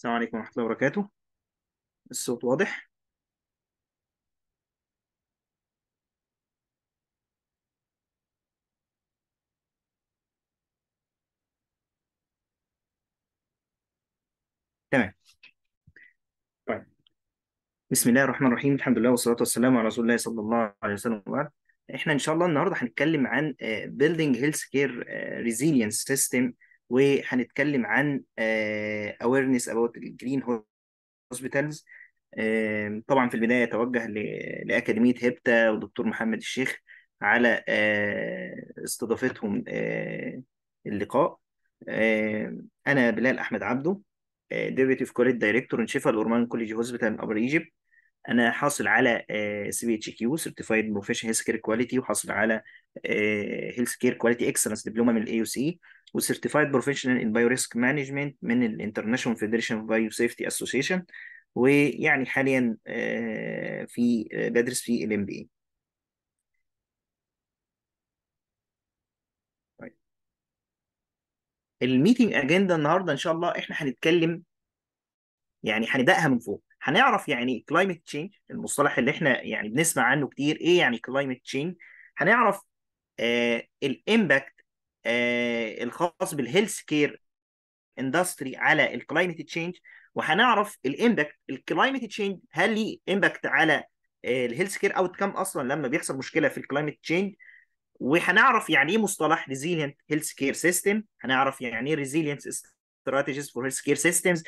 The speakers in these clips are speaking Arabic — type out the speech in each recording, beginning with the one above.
السلام عليكم ورحمة الله وبركاته الصوت واضح تمام طيب بسم الله الرحمن الرحيم الحمد لله والصلاة والسلام على رسول الله صلى الله عليه وسلم وبعد احنا ان شاء الله النهارده هنتكلم عن آه, building healthcare آه, resilience system وهنتكلم عن آه، awareness about الجرين هوسبيتالز طبعا في البدايه اتوجه لاكاديميه هبتا ودكتور محمد الشيخ على آه، استضافتهم آه، اللقاء انا بلال احمد عبده ديريتيف كوريت دايركتور ان شيفا الاورمان كوليج هوسبيتال ابر ايجيبت انا حاصل على سي بي اتش كيو سيرتيفايد بروفيشن هيلث كير كواليتي وحاصل على هيلث كير كواليتي اكسلنس دبلومه من الاي يو سي وسيرتيفايد بروفيشنال ان بايو ريسك مانجمنت من الانترناشونال فيدريشن اوف بايو سيفتي اسوسيشن ويعني حاليا آه، في آه، بدرس في الام بي اي الميتنج اجنده النهارده ان شاء الله احنا هنتكلم يعني هنبداها من فوق هنعرف يعني كلايمت تشينج المصطلح اللي احنا يعني بنسمع عنه كتير ايه يعني كلايمت تشينج هنعرف آه الامباكت آه الخاص بالهيلث كير اندستري على الكلايمت تشينج وهنعرف الامباكت الكلايمت تشينج هل ليه امباكت على الهيلث كير اوت كام اصلا لما بيحصل مشكله في الكلايمت تشينج وهنعرف يعني ايه مصطلح ريزيلينت هيلث كير سيستم هنعرف يعني ايه ريزيلينس استراتيجيز فور هيلث كير سيستمز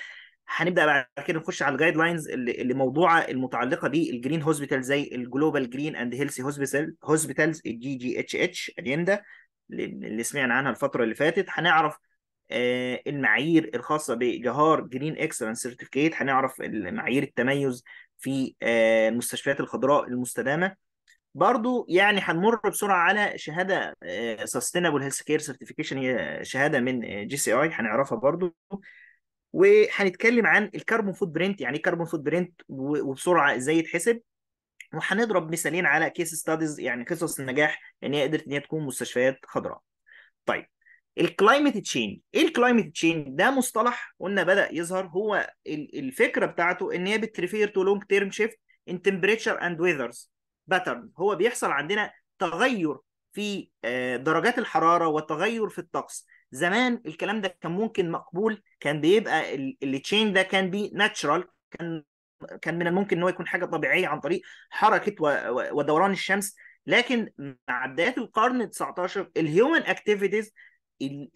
هنبدا بعد كده نخش على الجايد لاينز اللي, اللي موضوعه المتعلقه بالجرين هوسبيتال زي الجلوبال جرين اند هيلثي هوسبيتال هوسبيتالز الجي جي اتش اتش اجندا اللي سمعنا عنها الفتره اللي فاتت هنعرف آه المعايير الخاصه بجهار جرين اكسلنس سيرتيفيكيت هنعرف معايير التميز في آه المستشفيات الخضراء المستدامه برضو يعني هنمر بسرعه على شهاده سستينبل هيلث كير سيرتيفيكيشن هي شهاده من جي سي اي هنعرفها برضو وهنتكلم عن الكربون فوت برينت يعني ايه كربون فوت برينت وبسرعه ازاي يتحسب وهنضرب مثالين على كيس ستاديز يعني قصص النجاح ان هي قدرت ان هي تكون مستشفيات خضراء. طيب الكلايمت تشينج ايه الكلايمت تشينج ده مصطلح قلنا بدا يظهر هو الفكره بتاعته ان هي بتريفير تو لونج تيرم شيفت ان تمبريتشر اند ويذرز باترن هو بيحصل عندنا تغير في آه، درجات الحراره وتغير في الطقس زمان الكلام ده كان ممكن مقبول كان بيبقى التشين ده كان بي ناتشرال كان كان من الممكن ان هو يكون حاجه طبيعيه عن طريق حركه ودوران الشمس لكن مع بدايه القرن 19 الهيومن اكتيفيتيز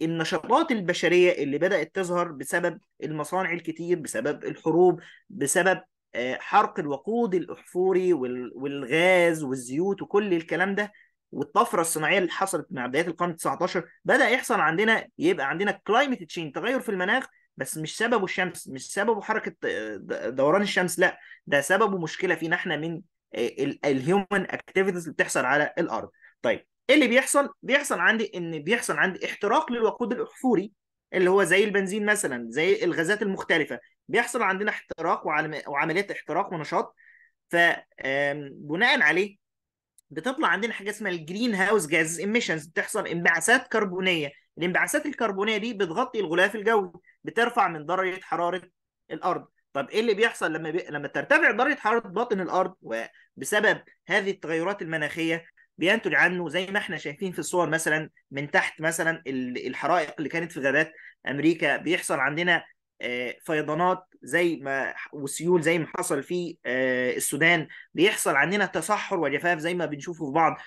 النشاطات البشريه اللي بدات تظهر بسبب المصانع الكتير بسبب الحروب بسبب آه، حرق الوقود الاحفوري والغاز والزيوت وكل الكلام ده والطفره الصناعيه اللي حصلت مع بدايه القرن 19 بدا يحصل عندنا يبقى عندنا كلايمت تشين تغير في المناخ بس مش سببه الشمس مش سببه حركه آه، دوران الشمس لا ده سببه مشكله فينا احنا من آه، الهيومن اكتيفيتيز اللي بتحصل على الارض طيب ايه اللي بيحصل بيحصل عندي ان بيحصل عندي احتراق للوقود الاحفوري اللي هو زي البنزين مثلا زي الغازات المختلفه بيحصل عندنا احتراق وعمليات احتراق ونشاط فبناء عليه بتطلع عندنا حاجه اسمها الجرين هاوس جاز ايميشنز بتحصل انبعاثات كربونيه الانبعاثات الكربونيه دي بتغطي الغلاف الجوي بترفع من درجه حراره الارض طب ايه اللي بيحصل لما بي... لما ترتفع درجه حراره باطن الارض وبسبب هذه التغيرات المناخيه بينتج عنه زي ما احنا شايفين في الصور مثلا من تحت مثلا الحرائق اللي كانت في غابات امريكا بيحصل عندنا آه، فيضانات زي ما وسيول زي ما حصل في آه، السودان بيحصل عندنا تصحر وجفاف زي ما بنشوفه في بعض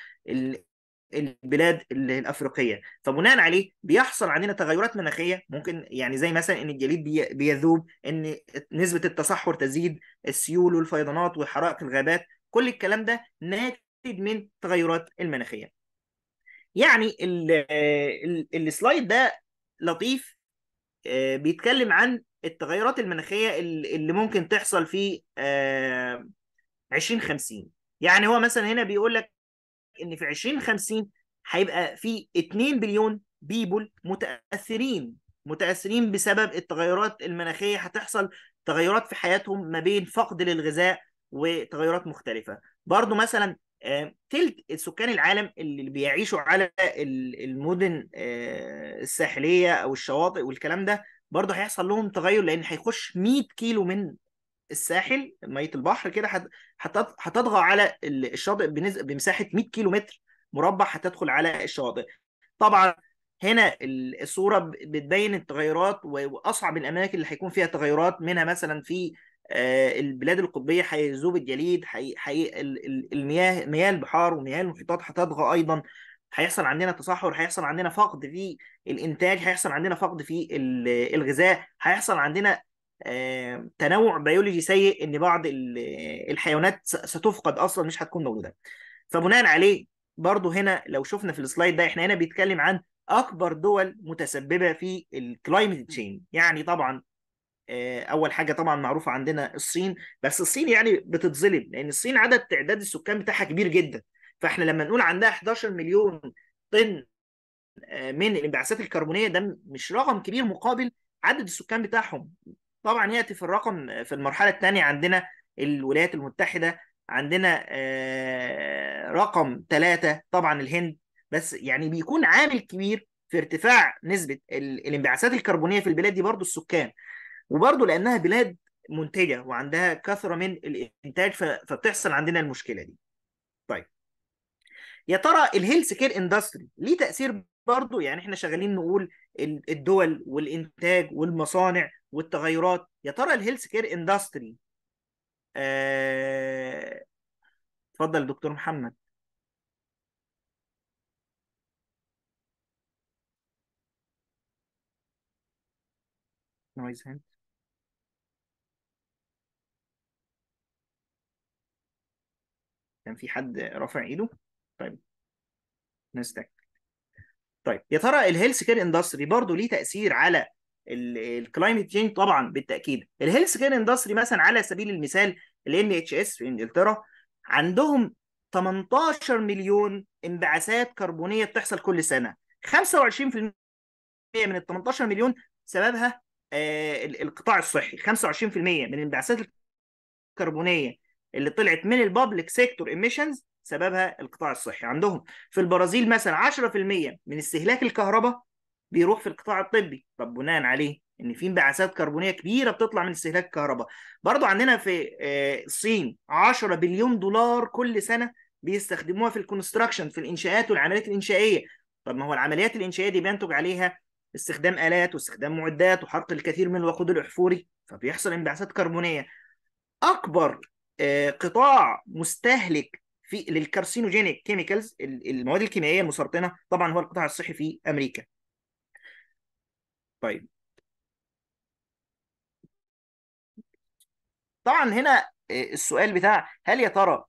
البلاد الافريقيه فبناء عليه بيحصل عندنا تغيرات مناخيه ممكن يعني زي مثلا ان الجليد بيذوب ان نسبه التصحر تزيد السيول والفيضانات وحرائق الغابات كل الكلام ده ناتج من تغيرات المناخيه يعني آه، السلايد ده لطيف آه، بيتكلم عن التغيرات المناخيه اللي ممكن تحصل في 2050 آه، يعني هو مثلا هنا بيقول لك ان في 2050 هيبقى في 2 بليون بيبول متاثرين متاثرين بسبب التغيرات المناخيه هتحصل تغيرات في حياتهم ما بين فقد للغذاء وتغيرات مختلفه برضو مثلا آه، تلت سكان العالم اللي بيعيشوا على المدن آه، الساحليه او الشواطئ والكلام ده برضه هيحصل لهم تغير لان هيخش 100 كيلو من الساحل ميه البحر كده هتطغى على الشاطئ بمساحه 100 كيلو متر مربع هتدخل على الشواطئ طبعا هنا الصوره بتبين التغيرات واصعب الاماكن اللي هيكون فيها تغيرات منها مثلا في آه، البلاد القطبيه هيذوب الجليد حي... حي... المياه مياه البحار ومياه المحيطات هتطغى ايضا هيحصل عندنا تصحر هيحصل عندنا فقد في الانتاج هيحصل عندنا فقد في الغذاء هيحصل عندنا آه، تنوع بيولوجي سيء ان بعض الحيوانات ستفقد اصلا مش هتكون موجوده فبناء عليه برضو هنا لو شفنا في السلايد ده احنا هنا بيتكلم عن اكبر دول متسببه في الكلايمت تشينج يعني طبعا آه، اول حاجه طبعا معروفه عندنا الصين بس الصين يعني بتتظلم لان الصين عدد تعداد السكان بتاعها كبير جدا فاحنا لما نقول عندها 11 مليون طن آه، من الانبعاثات الكربونيه ده مش رقم كبير مقابل عدد السكان بتاعهم طبعا ياتي في الرقم في المرحله الثانيه عندنا الولايات المتحده عندنا آه، رقم ثلاثة طبعا الهند بس يعني بيكون عامل كبير في ارتفاع نسبة الانبعاثات الكربونية في البلاد دي برضو السكان وبرضه لانها بلاد منتجه وعندها كثره من الانتاج فبتحصل عندنا المشكله دي طيب يا ترى الهيلث كير اندستري ليه تاثير برضه يعني احنا شغالين نقول الدول والانتاج والمصانع والتغيرات يا ترى الهيلث كير اندستري اتفضل دكتور محمد نويز هند كان في حد رافع ايده طيب ناس طيب يا ترى الهيلث كير اندستري برضه ليه تاثير على الكلايمت تشينج طبعا بالتاكيد الهيلث كير اندستري مثلا على سبيل المثال الام اتش اس في انجلترا عندهم 18 مليون انبعاثات كربونيه بتحصل كل سنه 25% من ال 18 مليون سببها آه، القطاع الصحي 25% من الانبعاثات الكربونيه اللي طلعت من البابليك سيكتور ايميشنز سببها القطاع الصحي عندهم في البرازيل مثلا 10% من استهلاك الكهرباء بيروح في القطاع الطبي طب بناء عليه ان في انبعاثات كربونيه كبيره بتطلع من استهلاك الكهرباء برضو عندنا في آه، الصين 10 بليون دولار كل سنه بيستخدموها في الكونستراكشن في الانشاءات والعمليات الانشائيه طب ما هو العمليات الانشائيه دي بينتج عليها استخدام الات واستخدام معدات وحرق الكثير من الوقود الاحفوري فبيحصل انبعاثات كربونيه اكبر قطاع مستهلك في للكارسينوجينيك كيميكالز المواد الكيميائيه المسرطنه طبعا هو القطاع الصحي في امريكا طيب طبعا هنا آه، السؤال بتاع هل يا ترى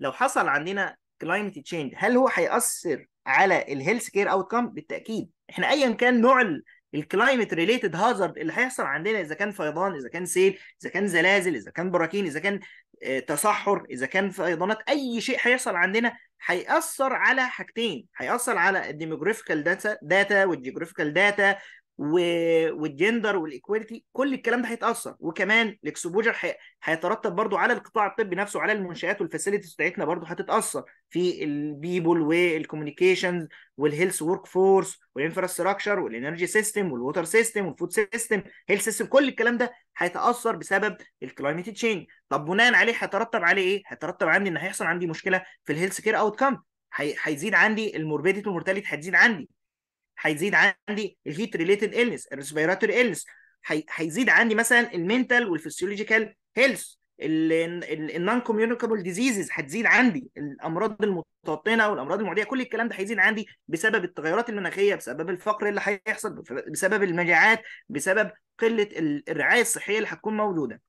لو حصل عندنا كلايمت تشينج هل هو هيأثر على الهيلث كير اوت بالتاكيد احنا ايا كان نوع الكلايمت ريليتد هازارد اللي هيحصل عندنا اذا كان فيضان اذا كان سيل اذا كان زلازل اذا كان براكين اذا كان آه، تصحر اذا كان فيضانات اي شيء هيحصل عندنا هيأثر على حاجتين هيأثر على الديموغرافيكال داتا داتا والجيوغرافيكال داتا والجندر والايكواليتي كل الكلام ده هيتاثر وكمان الاكسبوجر هيترتب برضو على القطاع الطبي نفسه على المنشات والفاسيلتيز بتاعتنا برضو هتتاثر في البيبول والكوميونيكيشنز والهيلث ورك فورس والانفراستراكشر والانرجي سيستم والووتر سيستم والفود سيستم هيلث سيستم كل الكلام ده هيتاثر بسبب الكلايمت تشينج طب بناء عليه هيترتب عليه ايه؟ هيترتب عندي ان هيحصل عندي مشكله في الهيلث كير اوت كام هيزيد عندي الموربيديتي والمورتاليتي هتزيد عندي هيزيد عندي الهيت ريليتد النس الريسبيراتوري النس هيزيد عندي مثلا المنتال والفسيولوجيكال هيلث النون كوميونيكابل ديزيزز هتزيد عندي الامراض المتوطنه والامراض المعديه كل الكلام ده هيزيد عندي بسبب التغيرات المناخيه بسبب الفقر اللي هيحصل بسبب المجاعات بسبب قله الرعايه الصحيه اللي هتكون موجوده.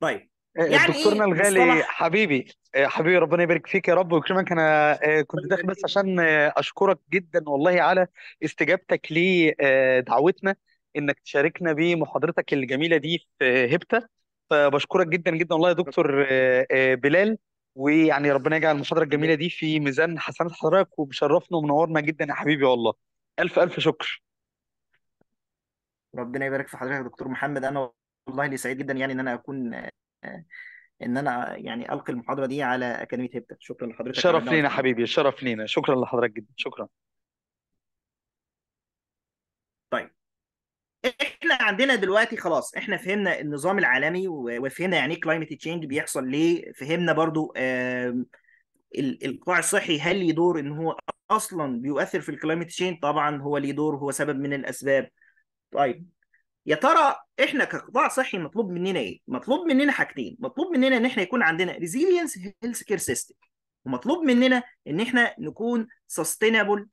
طيب يعني دكتورنا ايه الغالي مصطلح حبيبي إيه، حبيبي ربنا يبارك فيك يا رب ويكرمك انا إيه، كنت داخل بس عشان إيه، اشكرك جدا والله على استجابتك لدعوتنا انك تشاركنا بمحاضرتك الجميله دي في هبته فبشكرك جدا جدا والله يا دكتور بلال ويعني ربنا يجعل المحاضره الجميله دي في ميزان حسنات حضرتك وبشرفنا ومنورنا جدا يا حبيبي والله الف الف شكر ربنا يبارك في حضرتك يا دكتور محمد انا والله اللي سعيد جدا يعني ان انا اكون ان انا يعني القي المحاضره دي على اكاديميه هبته شكرا لحضرتك شرف لينا حبيبي شرف لينا شكرا لحضرتك جدا شكرا طيب احنا عندنا دلوقتي خلاص احنا فهمنا النظام العالمي وفهمنا يعني ايه كلايمت تشينج بيحصل ليه فهمنا برضو القطاع الصحي هل ليه دور ان هو اصلا بيؤثر في الكلايمت تشينج طبعا هو ليه دور هو سبب من الاسباب طيب يا ترى احنا كقطاع صحي مطلوب مننا ايه؟ مطلوب مننا حاجتين، مطلوب مننا ان احنا يكون عندنا ريزيلينس هيلث كير سيستم ومطلوب مننا ان احنا نكون سستينابل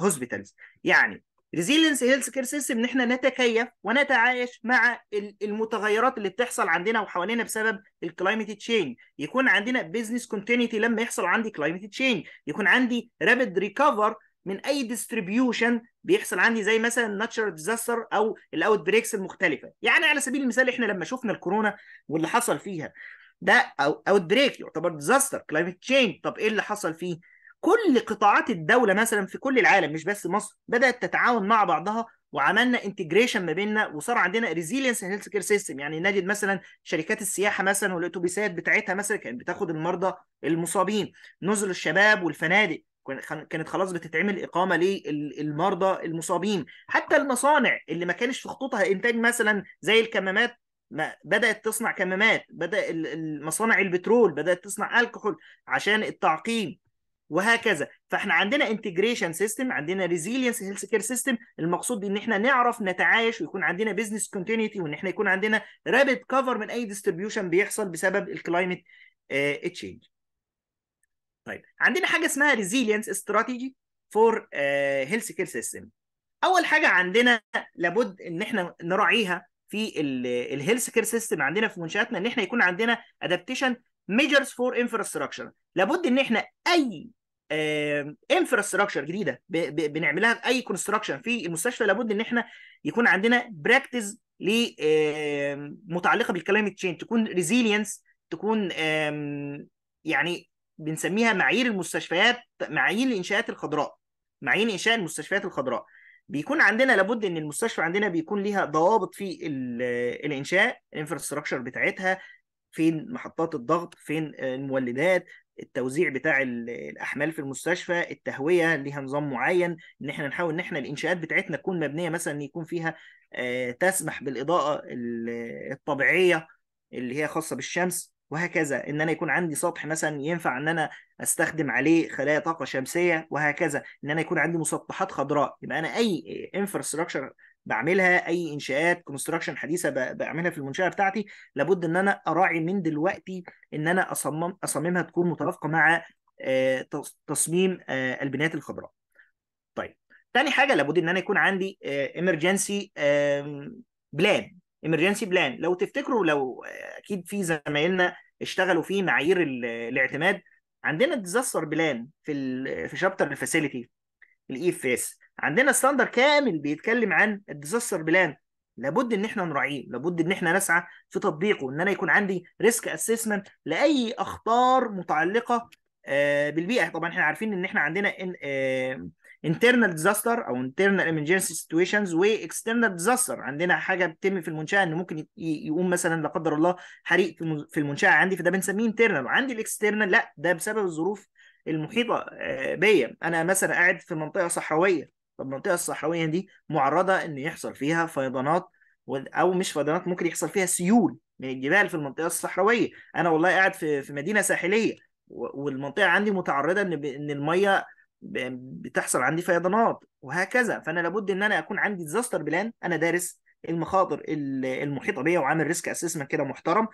هوسبيتالز يعني ريزيلينس هيلث كير سيستم ان احنا نتكيف ونتعايش مع المتغيرات اللي بتحصل عندنا وحوالينا بسبب الكلايمت تشينج يكون عندنا بزنس كونتينيتي لما يحصل عندي كلايمت تشينج يكون عندي رابيد ريكفر من اي ديستريبيوشن بيحصل عندي زي مثلا الناتشرال ديزاستر او الاوت بريكس المختلفه يعني على سبيل المثال احنا لما شفنا الكورونا واللي حصل فيها ده اوت بريك يعتبر ديزاستر كلايمت تشينج طب ايه اللي حصل فيه كل قطاعات الدوله مثلا في كل العالم مش بس مصر بدات تتعاون مع بعضها وعملنا انتجريشن ما بيننا وصار عندنا ريزيلينس هيلث كير سيستم يعني نجد مثلا شركات السياحه مثلا والاتوبيسات بتاعتها مثلا كانت بتاخد المرضى المصابين نزل الشباب والفنادق كانت خلاص بتتعمل اقامه للمرضى المصابين حتى المصانع اللي ما كانش في خطوطها انتاج مثلا زي الكمامات ما بدات تصنع كمامات بدا المصانع البترول بدات تصنع الكحول عشان التعقيم وهكذا فاحنا عندنا انتجريشن سيستم عندنا ريزيلينس هيلث كير سيستم المقصود ان احنا نعرف نتعايش ويكون عندنا بزنس كونتينيتي وان احنا يكون عندنا رابد كفر من اي ديستريبيوشن بيحصل بسبب الكلايمت آه، تشينج طيب عندنا حاجه اسمها ريزيلينس استراتيجي فور هيلث كير سيستم اول حاجه عندنا لابد ان احنا نراعيها في الهيلث كير سيستم عندنا في منشاتنا ان احنا يكون عندنا ادابتيشن ميجرز فور انفراستراكشر لابد ان احنا اي انفراستراكشر آه، جديده بنعملها اي كونستراكشن في المستشفى لابد ان احنا يكون عندنا براكتس آه، متعلقه بالكلايمت تشينج تكون ريزيلينس تكون يعني بنسميها معايير المستشفيات معايير الانشاءات الخضراء معايير انشاء المستشفيات الخضراء بيكون عندنا لابد ان المستشفى عندنا بيكون ليها ضوابط في آه، الانشاء الانفراستراكشر بتاعتها فين محطات الضغط فين آه، المولدات التوزيع بتاع الاحمال في المستشفى التهويه ليها نظام معين ان احنا نحاول ان احنا الانشاءات بتاعتنا تكون مبنيه مثلا يكون فيها آه، تسمح بالاضاءه الطبيعيه اللي هي خاصه بالشمس وهكذا ان انا يكون عندي سطح مثلا ينفع ان انا استخدم عليه خلايا طاقه شمسيه وهكذا ان انا يكون عندي مسطحات خضراء يبقى انا اي انفراستراكشر بعملها اي انشاءات كونستراكشن حديثه بعملها في المنشاه بتاعتي لابد ان انا اراعي من دلوقتي ان انا اصمم اصممها تكون متوافقه مع آه، تصميم آه، البنايات الخضراء طيب تاني حاجه لابد ان انا يكون عندي آه، امرجنسي بلان امرجنسي بلان لو تفتكروا لو اكيد في زمايلنا اشتغلوا في معايير الاعتماد عندنا ديزاستر بلان في الـ في شابتر الفاسيلتي الاي اف اس عندنا ستاندر كامل بيتكلم عن الديزاستر بلان لابد ان احنا نراعيه لابد ان احنا نسعى في تطبيقه ان انا يكون عندي ريسك اسسمنت لاي اخطار متعلقه آه، بالبيئه طبعا احنا عارفين ان احنا عندنا آه، internal disaster او emergency situations و external disaster عندنا حاجه بتتم في المنشاه ان ممكن يقوم مثلا لا قدر الله حريق في المنشاه عندي فده بنسميه internal عندي الاكسترنال لا ده بسبب الظروف المحيطه آه، بيا انا مثلا قاعد في منطقه صحراويه طب المنطقه الصحراويه دي معرضه ان يحصل فيها فيضانات او مش فيضانات ممكن يحصل فيها سيول من الجبال في المنطقه الصحراويه انا والله قاعد في في مدينه ساحليه والمنطقه عندي متعرضه ان ان الميه بتحصل عندي فيضانات وهكذا فانا لابد ان انا اكون عندي ديزاستر بلان انا دارس المخاطر المحيطه بيا وعامل ريسك اسسمنت كده محترم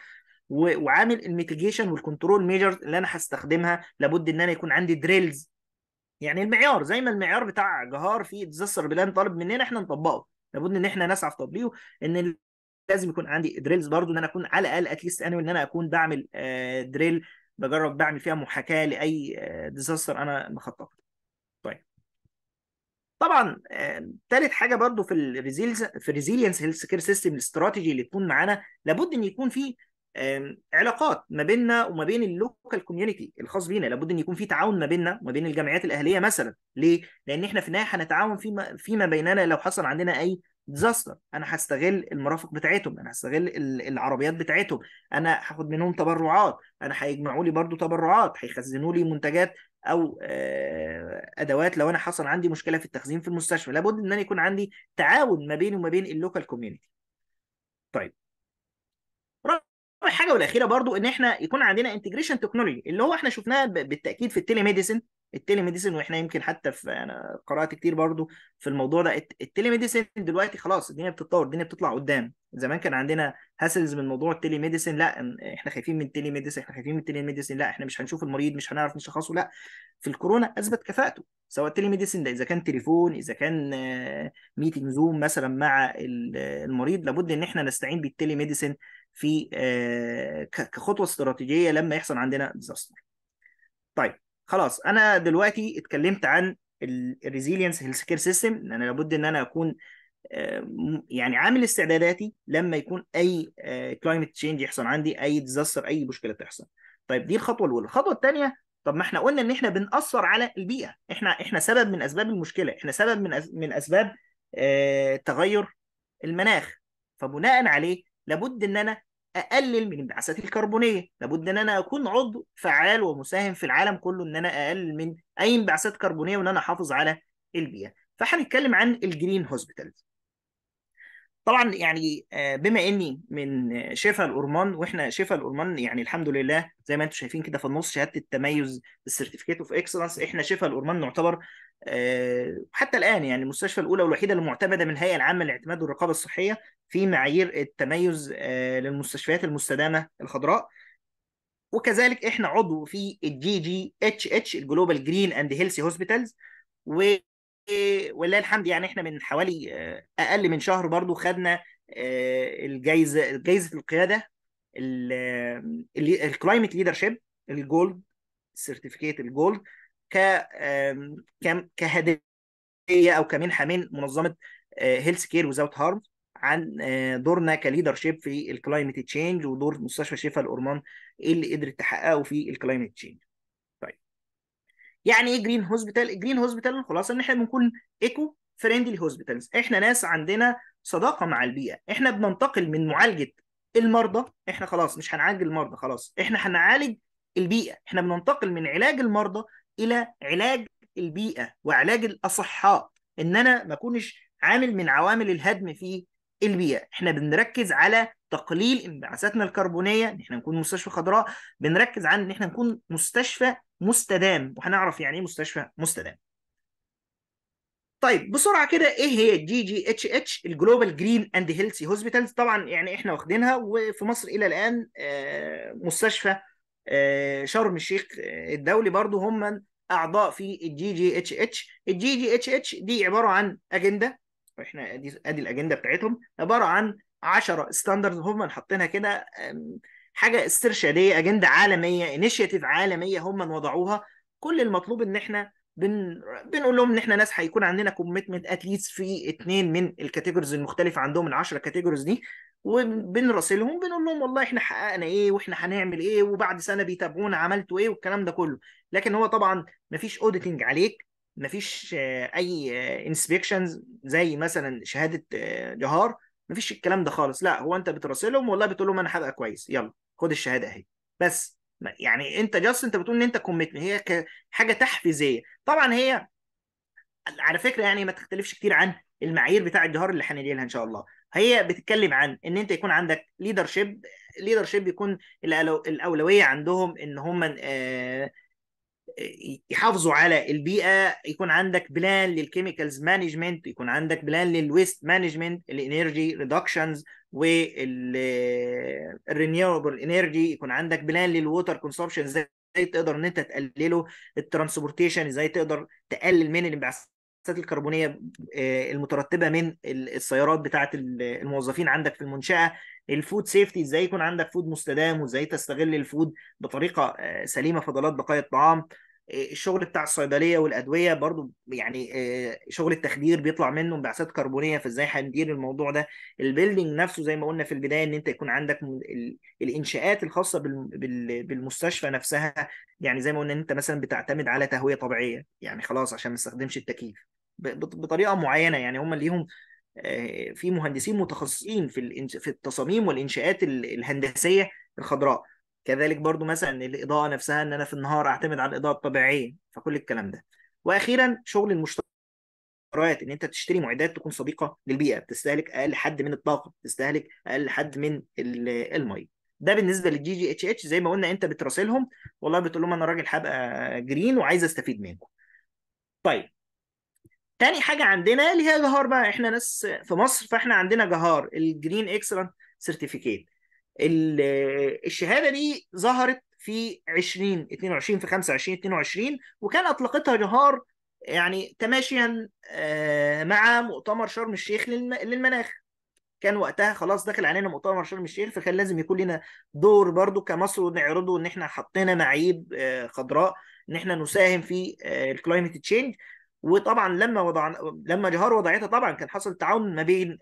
وعامل الميتيجيشن والكنترول ميجر اللي انا هستخدمها لابد ان انا يكون عندي دريلز يعني المعيار زي ما المعيار بتاع جهار في ديزاستر بلان طالب مننا احنا نطبقه لابد ان احنا نسعى في تطبيقه ان لازم يكون عندي دريلز برضو ان انا اكون على الاقل اتليست انوال ان انا اكون بعمل دريل آه، بجرب بعمل فيها محاكاه لاي ديزاستر آه، انا مخططه طبعا ثالث آه، حاجه برضو في الريزيلز في الريزيلينس هيلث كير سيستم الاستراتيجي اللي تكون معانا لابد ان يكون في علاقات ما بيننا وما بين اللوكال كوميونتي الخاص بينا لابد ان يكون في تعاون ما بيننا وما بين الجمعيات الاهليه مثلا ليه لان احنا في النهايه هنتعاون فيما فيما بيننا لو حصل عندنا اي ديزاستر انا هستغل المرافق بتاعتهم انا هستغل العربيات بتاعتهم انا هاخد منهم تبرعات انا هيجمعوا لي برضو تبرعات هيخزنوا لي منتجات او آه، ادوات لو انا حصل عندي مشكله في التخزين في المستشفى لابد ان انا يكون عندي تعاون ما بيني وما بين اللوكال كوميونتي طيب رابع حاجه والاخيره برضو ان احنا يكون عندنا انتجريشن تكنولوجي اللي هو احنا شفناه بالتاكيد في التلي ميديسن ميديسن واحنا يمكن حتى في انا قرات كتير برضو في الموضوع ده ميديسن دلوقتي خلاص الدنيا بتتطور الدنيا بتطلع قدام زمان كان عندنا هاسلز من موضوع ميديسن لا احنا خايفين من ميديسن احنا خايفين من ميديسن لا احنا مش هنشوف المريض مش هنعرف نشخصه لا في الكورونا اثبت كفاءته سواء ميديسن ده اذا كان تليفون اذا كان ميتنج آه، زوم مثلا مع المريض لابد ان احنا نستعين ميديسن في آه، كخطوه استراتيجيه لما يحصل عندنا ديزاستر طيب خلاص انا دلوقتي اتكلمت عن الريزيلينس هيلث كير سيستم ان انا لابد ان انا اكون آه، يعني عامل استعداداتي لما يكون اي كلايمت آه، تشينج يحصل عندي اي ديزاستر اي مشكله تحصل طيب دي الخطوه الاولى الخطوه الثانيه طب ما احنا قلنا ان احنا بنأثر على البيئه احنا احنا سبب من اسباب المشكله احنا سبب من من اسباب آه، تغير المناخ فبناء عليه لابد ان انا اقلل من انبعاثات الكربونيه لابد ان انا اكون عضو فعال ومساهم في العالم كله ان انا اقلل من اي انبعاثات كربونيه وان انا احافظ على البيئه فهنتكلم عن الجرين هوسبيتالز طبعا يعني آه، بما اني من شفا الأورمان واحنا شفا الأورمان يعني الحمد لله زي ما انتم شايفين كده في النص شهاده التميز السيرتيفيكيت اوف اكسلنس احنا شفا الأورمان نعتبر آه، حتى الان يعني المستشفى الاولى والوحيده المعتمده من الهيئه العامه للاعتماد والرقابه الصحيه في معايير التميز آه، للمستشفيات المستدامه الخضراء وكذلك احنا عضو في الجي جي اتش اتش الجلوبال جرين اند هيلثي هوسبيتالز و ولله الحمد يعني احنا من حوالي آه، اقل من شهر برضو خدنا الجائزه جائزه القياده الكلايمت ليدرشيب الجولد سيرتيفيكيت الجولد ك كهديه او كمنحه من منظمه هيلث كير وزاوت هارم عن آه، دورنا كليدر شيب في الكلايمت تشينج ودور مستشفى شفا الأورمان إيه اللي قدرت تحققه في الكلايمت تشينج طيب يعني ايه جرين هوسبيتال جرين هوسبيتال الخلاصه ان احنا بنكون ايكو فريندلي هوسبيتالز احنا ناس عندنا صداقه مع البيئه احنا بننتقل من معالجه المرضى احنا خلاص مش هنعالج المرضى خلاص احنا هنعالج البيئه احنا بننتقل من علاج المرضى الى علاج البيئه وعلاج الاصحاء ان انا ما اكونش عامل من عوامل الهدم في البيئه احنا بنركز على تقليل انبعاثاتنا الكربونيه ان احنا نكون مستشفى خضراء بنركز على ان احنا نكون مستشفى مستدام وهنعرف يعني ايه مستشفى مستدام طيب بسرعه كده ايه هي الجي جي اتش اتش الجلوبال جرين اند هيلثي هوسبيتالز طبعا يعني احنا واخدينها وفي مصر الى الان آه، مستشفى آه، شرم الشيخ آه، الدولي برضو هم اعضاء في الجي جي اتش اتش الجي جي اتش اتش دي عباره عن اجنده احنا ادي ادي الاجنده بتاعتهم عباره عن 10 ستاندرد هم حاطينها كده حاجه استرشاديه اجنده عالميه انيشيتيف عالميه هم وضعوها كل المطلوب ان احنا بن... بنقول لهم ان احنا ناس هيكون عندنا كوميتمنت اتليست في اثنين من الكاتيجوريز المختلفه عندهم ال10 كاتيجوريز دي وبنراسلهم بنقول لهم والله احنا حققنا ايه واحنا هنعمل ايه وبعد سنه بيتابعونا عملتوا ايه والكلام ده كله لكن هو طبعا مفيش اوديتنج عليك مفيش آه، اي انسبكشنز آه، زي مثلا شهاده آه، جهار مفيش الكلام ده خالص لا هو انت بتراسلهم والله بتقول لهم انا هبقى كويس يلا خد الشهاده اهي بس يعني انت جاست انت بتقول ان انت كوميت هي حاجه تحفيزيه طبعا هي على فكره يعني ما تختلفش كتير عن المعايير بتاع الجهار اللي هنيجي لها ان شاء الله هي بتتكلم عن ان انت يكون عندك ليدر شيب ليدر شيب يكون الاولويه عندهم ان هم آه، يحافظوا على البيئه يكون عندك بلان للكيميكالز مانجمنت يكون عندك بلان للويست مانجمنت الانرجي ريدكشنز والرينيوبل انرجي يكون عندك بلان للووتر كونسبشن ازاي تقدر ان انت تقلله الترانسبورتيشن ازاي تقدر تقلل من الانبعاثات الكربونيه آه، المترتبه من السيارات بتاعه الموظفين عندك في المنشاه الفود سيفتي ازاي يكون عندك فود مستدام وازاي تستغل الفود بطريقه آه، سليمه فضلات بقايا الطعام الشغل بتاع الصيدليه والادويه برضو يعني آه، شغل التخدير بيطلع منه انبعاثات كربونيه فازاي هندير الموضوع ده البيلدينج نفسه زي ما قلنا في البدايه ان انت يكون عندك الانشاءات الخاصه بالمستشفى نفسها يعني زي ما قلنا ان انت مثلا بتعتمد على تهويه طبيعيه يعني خلاص عشان ما نستخدمش التكييف بطريقه معينه يعني هم ليهم آه، في مهندسين متخصصين في في التصاميم والانشاءات الهندسيه الخضراء كذلك برضو مثلا الاضاءه نفسها ان انا في النهار اعتمد على الاضاءه الطبيعيه فكل الكلام ده واخيرا شغل المشتريات ان انت تشتري معدات تكون صديقه للبيئه بتستهلك اقل حد من الطاقه بتستهلك اقل حد من الميه ده بالنسبه للجي جي اتش اتش زي ما قلنا انت بتراسلهم والله بتقول لهم انا راجل هبقى جرين وعايز استفيد منكم طيب تاني حاجه عندنا اللي هي جهار بقى احنا ناس في مصر فاحنا عندنا جهار الجرين اكسلنت سيرتيفيكيت الشهاده دي ظهرت في 20 22 في 25 22 وكان اطلقتها جهار يعني تماشيا آه، مع مؤتمر شرم الشيخ للمناخ كان وقتها خلاص داخل علينا مؤتمر شرم الشيخ فكان لازم يكون لنا دور برضو كمصر نعرضه ان احنا حطينا معايب آه، خضراء ان احنا نساهم في آه، الكلايمت تشينج وطبعا لما وضعنا لما جهار وضعتها طبعا كان حصل تعاون ما بين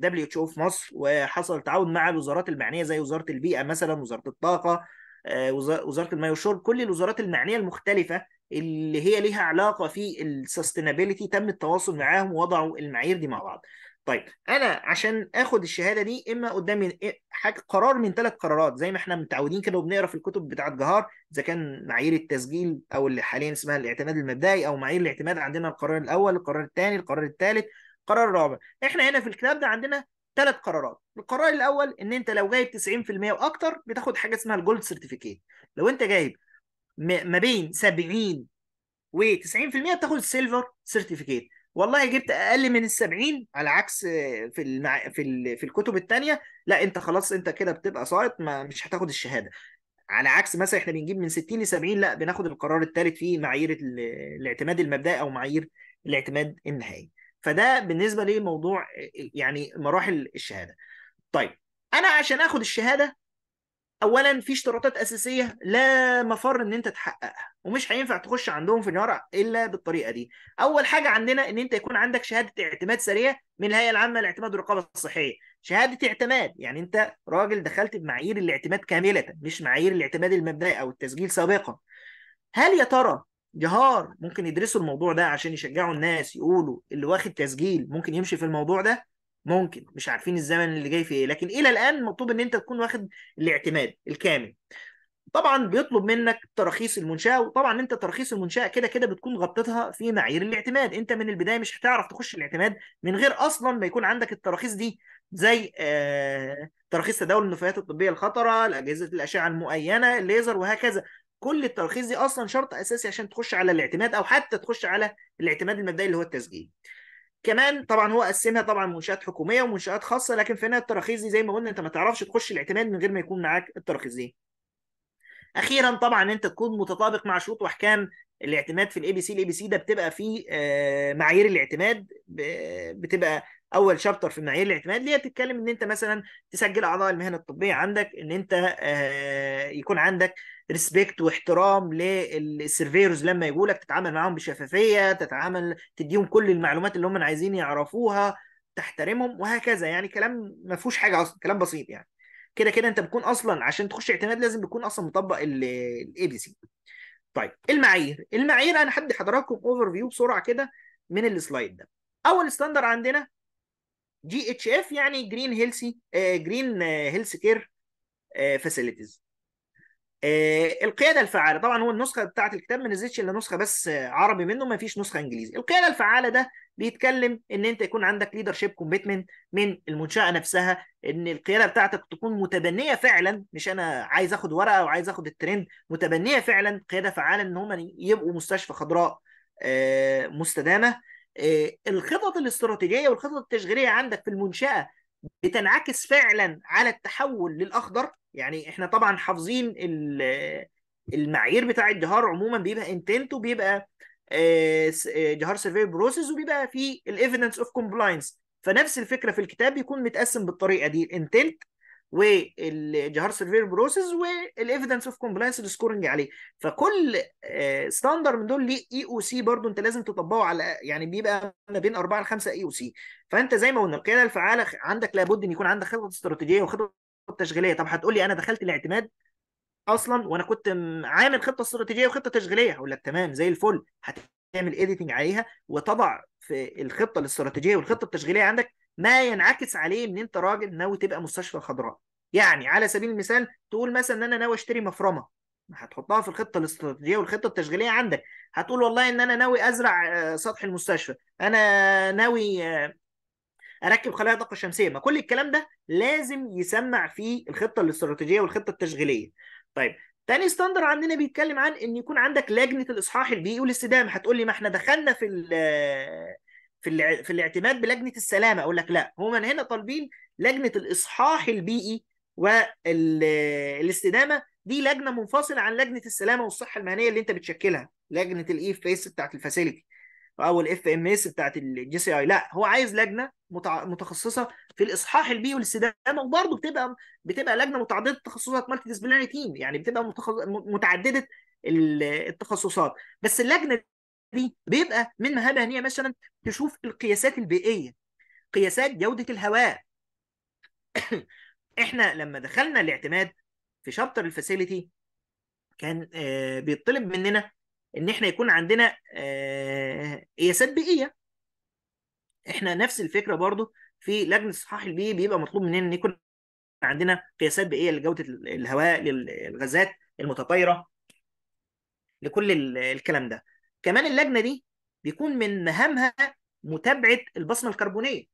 دبليو اتش او في مصر وحصل تعاون مع الوزارات المعنيه زي وزاره البيئه مثلا وزاره الطاقه آه، وزاره الماء والشرب كل الوزارات المعنيه المختلفه اللي هي ليها علاقه في السستينابيلتي تم التواصل معاهم ووضعوا المعايير دي مع بعض طيب انا عشان اخد الشهاده دي اما قدامي إيه، حاجه قرار من ثلاث قرارات زي ما احنا متعودين كده وبنقرا في الكتب بتاعه جهار اذا كان معايير التسجيل او اللي حاليا اسمها الاعتماد المبدئي او معايير الاعتماد عندنا القرار الاول القرار الثاني القرار الثالث القرار الرابع احنا هنا في الكتاب ده عندنا ثلاث قرارات القرار الاول ان انت لو جايب 90% واكتر بتاخد حاجه اسمها الجولد سيرتيفيكيت لو انت جايب ما بين 70 و 90% بتاخد السيلفر سيرتيفيكيت والله جبت اقل من ال70 على عكس في المع... في ال... في الكتب الثانيه لا انت خلاص انت كده بتبقى صائت ما مش هتاخد الشهاده على عكس مثلا احنا بنجيب من 60 ل 70 لا بناخد القرار الثالث في معايير الاعتماد المبدئي او معايير الاعتماد النهائي فده بالنسبه لموضوع يعني مراحل الشهاده طيب انا عشان اخد الشهاده اولا في اشتراطات اساسيه لا مفر ان انت تحققها ومش هينفع تخش عندهم في النهار الا بالطريقه دي اول حاجه عندنا ان انت يكون عندك شهاده اعتماد سريع من الهيئه العامه للاعتماد والرقابه الصحيه شهاده اعتماد يعني انت راجل دخلت بمعايير الاعتماد كامله مش معايير الاعتماد المبدئي او التسجيل سابقا هل يا ترى جهار ممكن يدرسوا الموضوع ده عشان يشجعوا الناس يقولوا اللي واخد تسجيل ممكن يمشي في الموضوع ده ممكن مش عارفين الزمن اللي جاي في ايه لكن الى الان مطلوب ان انت تكون واخد الاعتماد الكامل طبعا بيطلب منك تراخيص المنشاه وطبعا انت تراخيص المنشاه كده كده بتكون غطتها في معايير الاعتماد انت من البدايه مش هتعرف تخش الاعتماد من غير اصلا ما يكون عندك التراخيص دي زي آه تراخيص تداول النفايات الطبيه الخطره الاجهزه الاشعه المؤينه الليزر وهكذا كل التراخيص دي اصلا شرط اساسي عشان تخش على الاعتماد او حتى تخش على الاعتماد المبدئي اللي هو التسجيل كمان طبعا هو قسمها طبعا منشات حكوميه ومنشات خاصه لكن في النهايه التراخيصي زي ما قلنا انت ما تعرفش تخش الاعتماد من غير ما يكون معاك دي. اخيرا طبعا انت تكون متطابق مع شروط واحكام الاعتماد في الاي بي سي الاي بي سي ده بتبقى فيه آه، معايير الاعتماد بتبقى اول شابتر في معايير الاعتماد اللي هي بتتكلم ان انت مثلا تسجل اعضاء المهن الطبيه عندك ان انت آه، يكون عندك ريسبكت واحترام للسيرفيرز لما يجوا لك تتعامل معاهم بشفافيه تتعامل تديهم كل المعلومات اللي هم عايزين يعرفوها تحترمهم وهكذا يعني كلام ما فيهوش حاجه اصلا كلام بسيط يعني كده كده انت بتكون اصلا عشان تخش اعتماد لازم بتكون اصلا مطبق الاي بي سي طيب المعايير المعايير انا هدي حضراتكم اوفر فيو بسرعه كده من السلايد ده اول ستاندر عندنا جي اتش اف يعني جرين هيلسي جرين هيلث كير فاسيلتيز آه، القياده الفعاله طبعا هو النسخه بتاعه الكتاب ما نزلتش الا نسخه بس آه، عربي منه ما فيش نسخه انجليزي القياده الفعاله ده بيتكلم ان انت يكون عندك ليدرشيب كوميتمنت من المنشاه نفسها ان القياده بتاعتك تكون متبنيه فعلا مش انا عايز اخد ورقه وعايز اخد الترند متبنيه فعلا قياده فعاله ان هم يبقوا مستشفى خضراء آه، مستدامه الخطط الاستراتيجيه والخطط التشغيليه عندك في المنشاه بتنعكس فعلا على التحول للاخضر يعني احنا طبعا حافظين المعايير بتاع الجهار عموما بيبقى انتنت وبيبقى آه، آه، جهار سيرفي بروسيس وبيبقى فيه الايفيدنس اوف كومبلاينس فنفس الفكره في الكتاب بيكون متقسم بالطريقه دي الانتنت والجهار سيرفي بروسيس والايفيدنس اوف كومبلاينس السكورنج عليه فكل ستاندر آه، من دول ليه اي e او سي برضه انت لازم تطبقه على يعني بيبقى ما بين اربعه لخمسه اي او سي فانت زي ما قلنا القياده الفعاله عندك لابد ان يكون عندك خطه استراتيجيه وخطه تشغيليه طب هتقول لي انا دخلت الاعتماد اصلا وانا كنت عامل خطه استراتيجيه وخطه تشغيليه هقول لك تمام زي الفل هتعمل ايديتنج عليها وتضع في الخطه الاستراتيجيه والخطه التشغيليه عندك ما ينعكس عليه ان انت راجل ناوي تبقى مستشفى خضراء يعني على سبيل المثال تقول مثلا ان انا ناوي اشتري مفرمه هتحطها في الخطه الاستراتيجيه والخطه التشغيليه عندك هتقول والله ان انا ناوي ازرع آه، سطح المستشفى انا ناوي آه، اركب خلايا طاقه شمسيه ما كل الكلام ده لازم يسمع في الخطه الاستراتيجيه والخطه التشغيليه طيب تاني ستاندر عندنا بيتكلم عن ان يكون عندك لجنه الاصحاح البيئي والاستدامه هتقول لي ما احنا دخلنا في الـ في الـ في الاعتماد بلجنه السلامه اقول لك لا هما هنا طالبين لجنه الاصحاح البيئي والاستدامه دي لجنه منفصله عن لجنه السلامه والصحه المهنيه اللي انت بتشكلها لجنه الاي فيس e بتاعت الفاسيلتي او الاف ام اس بتاعت الجي سي اي لا هو عايز لجنه متخصصه في الاصحاح البيئي والاستدامه وبرضه بتبقى بتبقى لجنه متعدده التخصصات مالتي ديسبلينري تيم يعني بتبقى متعدده التخصصات بس اللجنه دي بيبقى من مهامها ان هي مثلا تشوف القياسات البيئيه قياسات جوده الهواء احنا لما دخلنا الاعتماد في شابتر الفاسيلتي كان آه، بيطلب مننا ان احنا يكون عندنا قياسات آه، e بيئيه احنا نفس الفكره برضو في لجنه الصحاح البيئي بيبقى مطلوب مننا ان يكون عندنا قياسات بيئيه لجوده الهواء للغازات المتطايره لكل الكلام ده كمان اللجنه دي بيكون من مهامها متابعه البصمه الكربونيه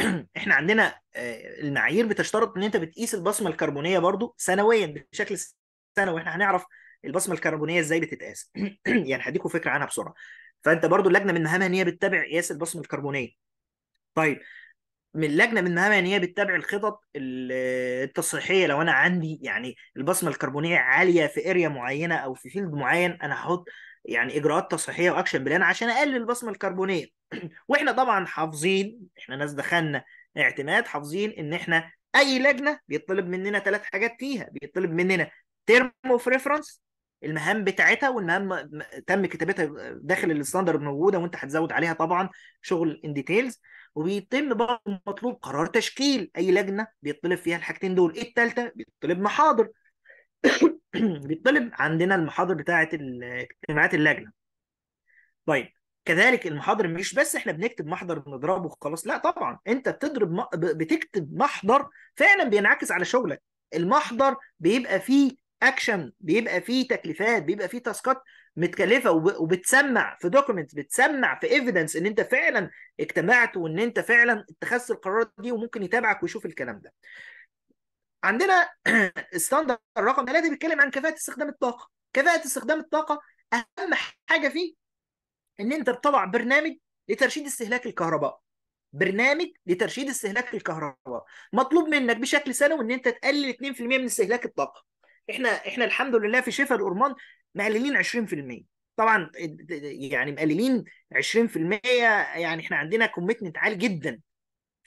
احنا عندنا آه، المعايير بتشترط ان انت بتقيس البصمه الكربونيه برضو سنويا بشكل سنوي احنا هنعرف البصمه الكربونيه ازاي بتتقاس يعني هديكم فكره عنها بسرعه فانت برضو اللجنه من مهامها ان هي بتتابع قياس البصمه الكربونيه طيب من اللجنه من مهامها ان هي بتتابع الخطط التصحيحيه لو انا عندي يعني البصمه الكربونيه عاليه في اريا معينه او في فيلد معين انا هحط يعني اجراءات تصحيحيه واكشن بلان عشان اقلل البصمه الكربونيه واحنا طبعا حافظين احنا ناس دخلنا اعتماد حافظين ان احنا اي لجنه بيطلب مننا ثلاث حاجات فيها بيطلب مننا تيرم اوف ريفرنس المهام بتاعتها والمهام تم كتابتها داخل الستاندرد موجوده وانت هتزود عليها طبعا شغل ان ديتيلز وبيتم برضه مطلوب قرار تشكيل اي لجنه بيطلب فيها الحاجتين دول ايه الثالثه بيطلب محاضر بيطلب عندنا المحاضر بتاعه اجتماعات اللجنه طيب كذلك المحاضر مش بس احنا بنكتب محضر بنضربه وخلاص لا طبعا انت بتضرب بتكتب محضر فعلا بينعكس على شغلك المحضر بيبقى فيه اكشن بيبقى فيه تكليفات بيبقى فيه تاسكات متكلفه وبتسمع في دوكيمنت بتسمع في ايفيدنس ان انت فعلا اجتمعت وان انت فعلا اتخذت القرارات دي وممكن يتابعك ويشوف الكلام ده عندنا ستاندرد رقم ثلاثة بيتكلم عن كفاءة استخدام الطاقة كفاءة استخدام الطاقة أهم حاجة فيه إن أنت بتضع برنامج لترشيد استهلاك الكهرباء برنامج لترشيد استهلاك الكهرباء مطلوب منك بشكل سنوي ان انت تقلل 2% من استهلاك الطاقه احنا احنا الحمد لله في شفا الاورمان مقللين 20% طبعا يعني مقللين 20% يعني احنا عندنا كوميتمنت عالي جدا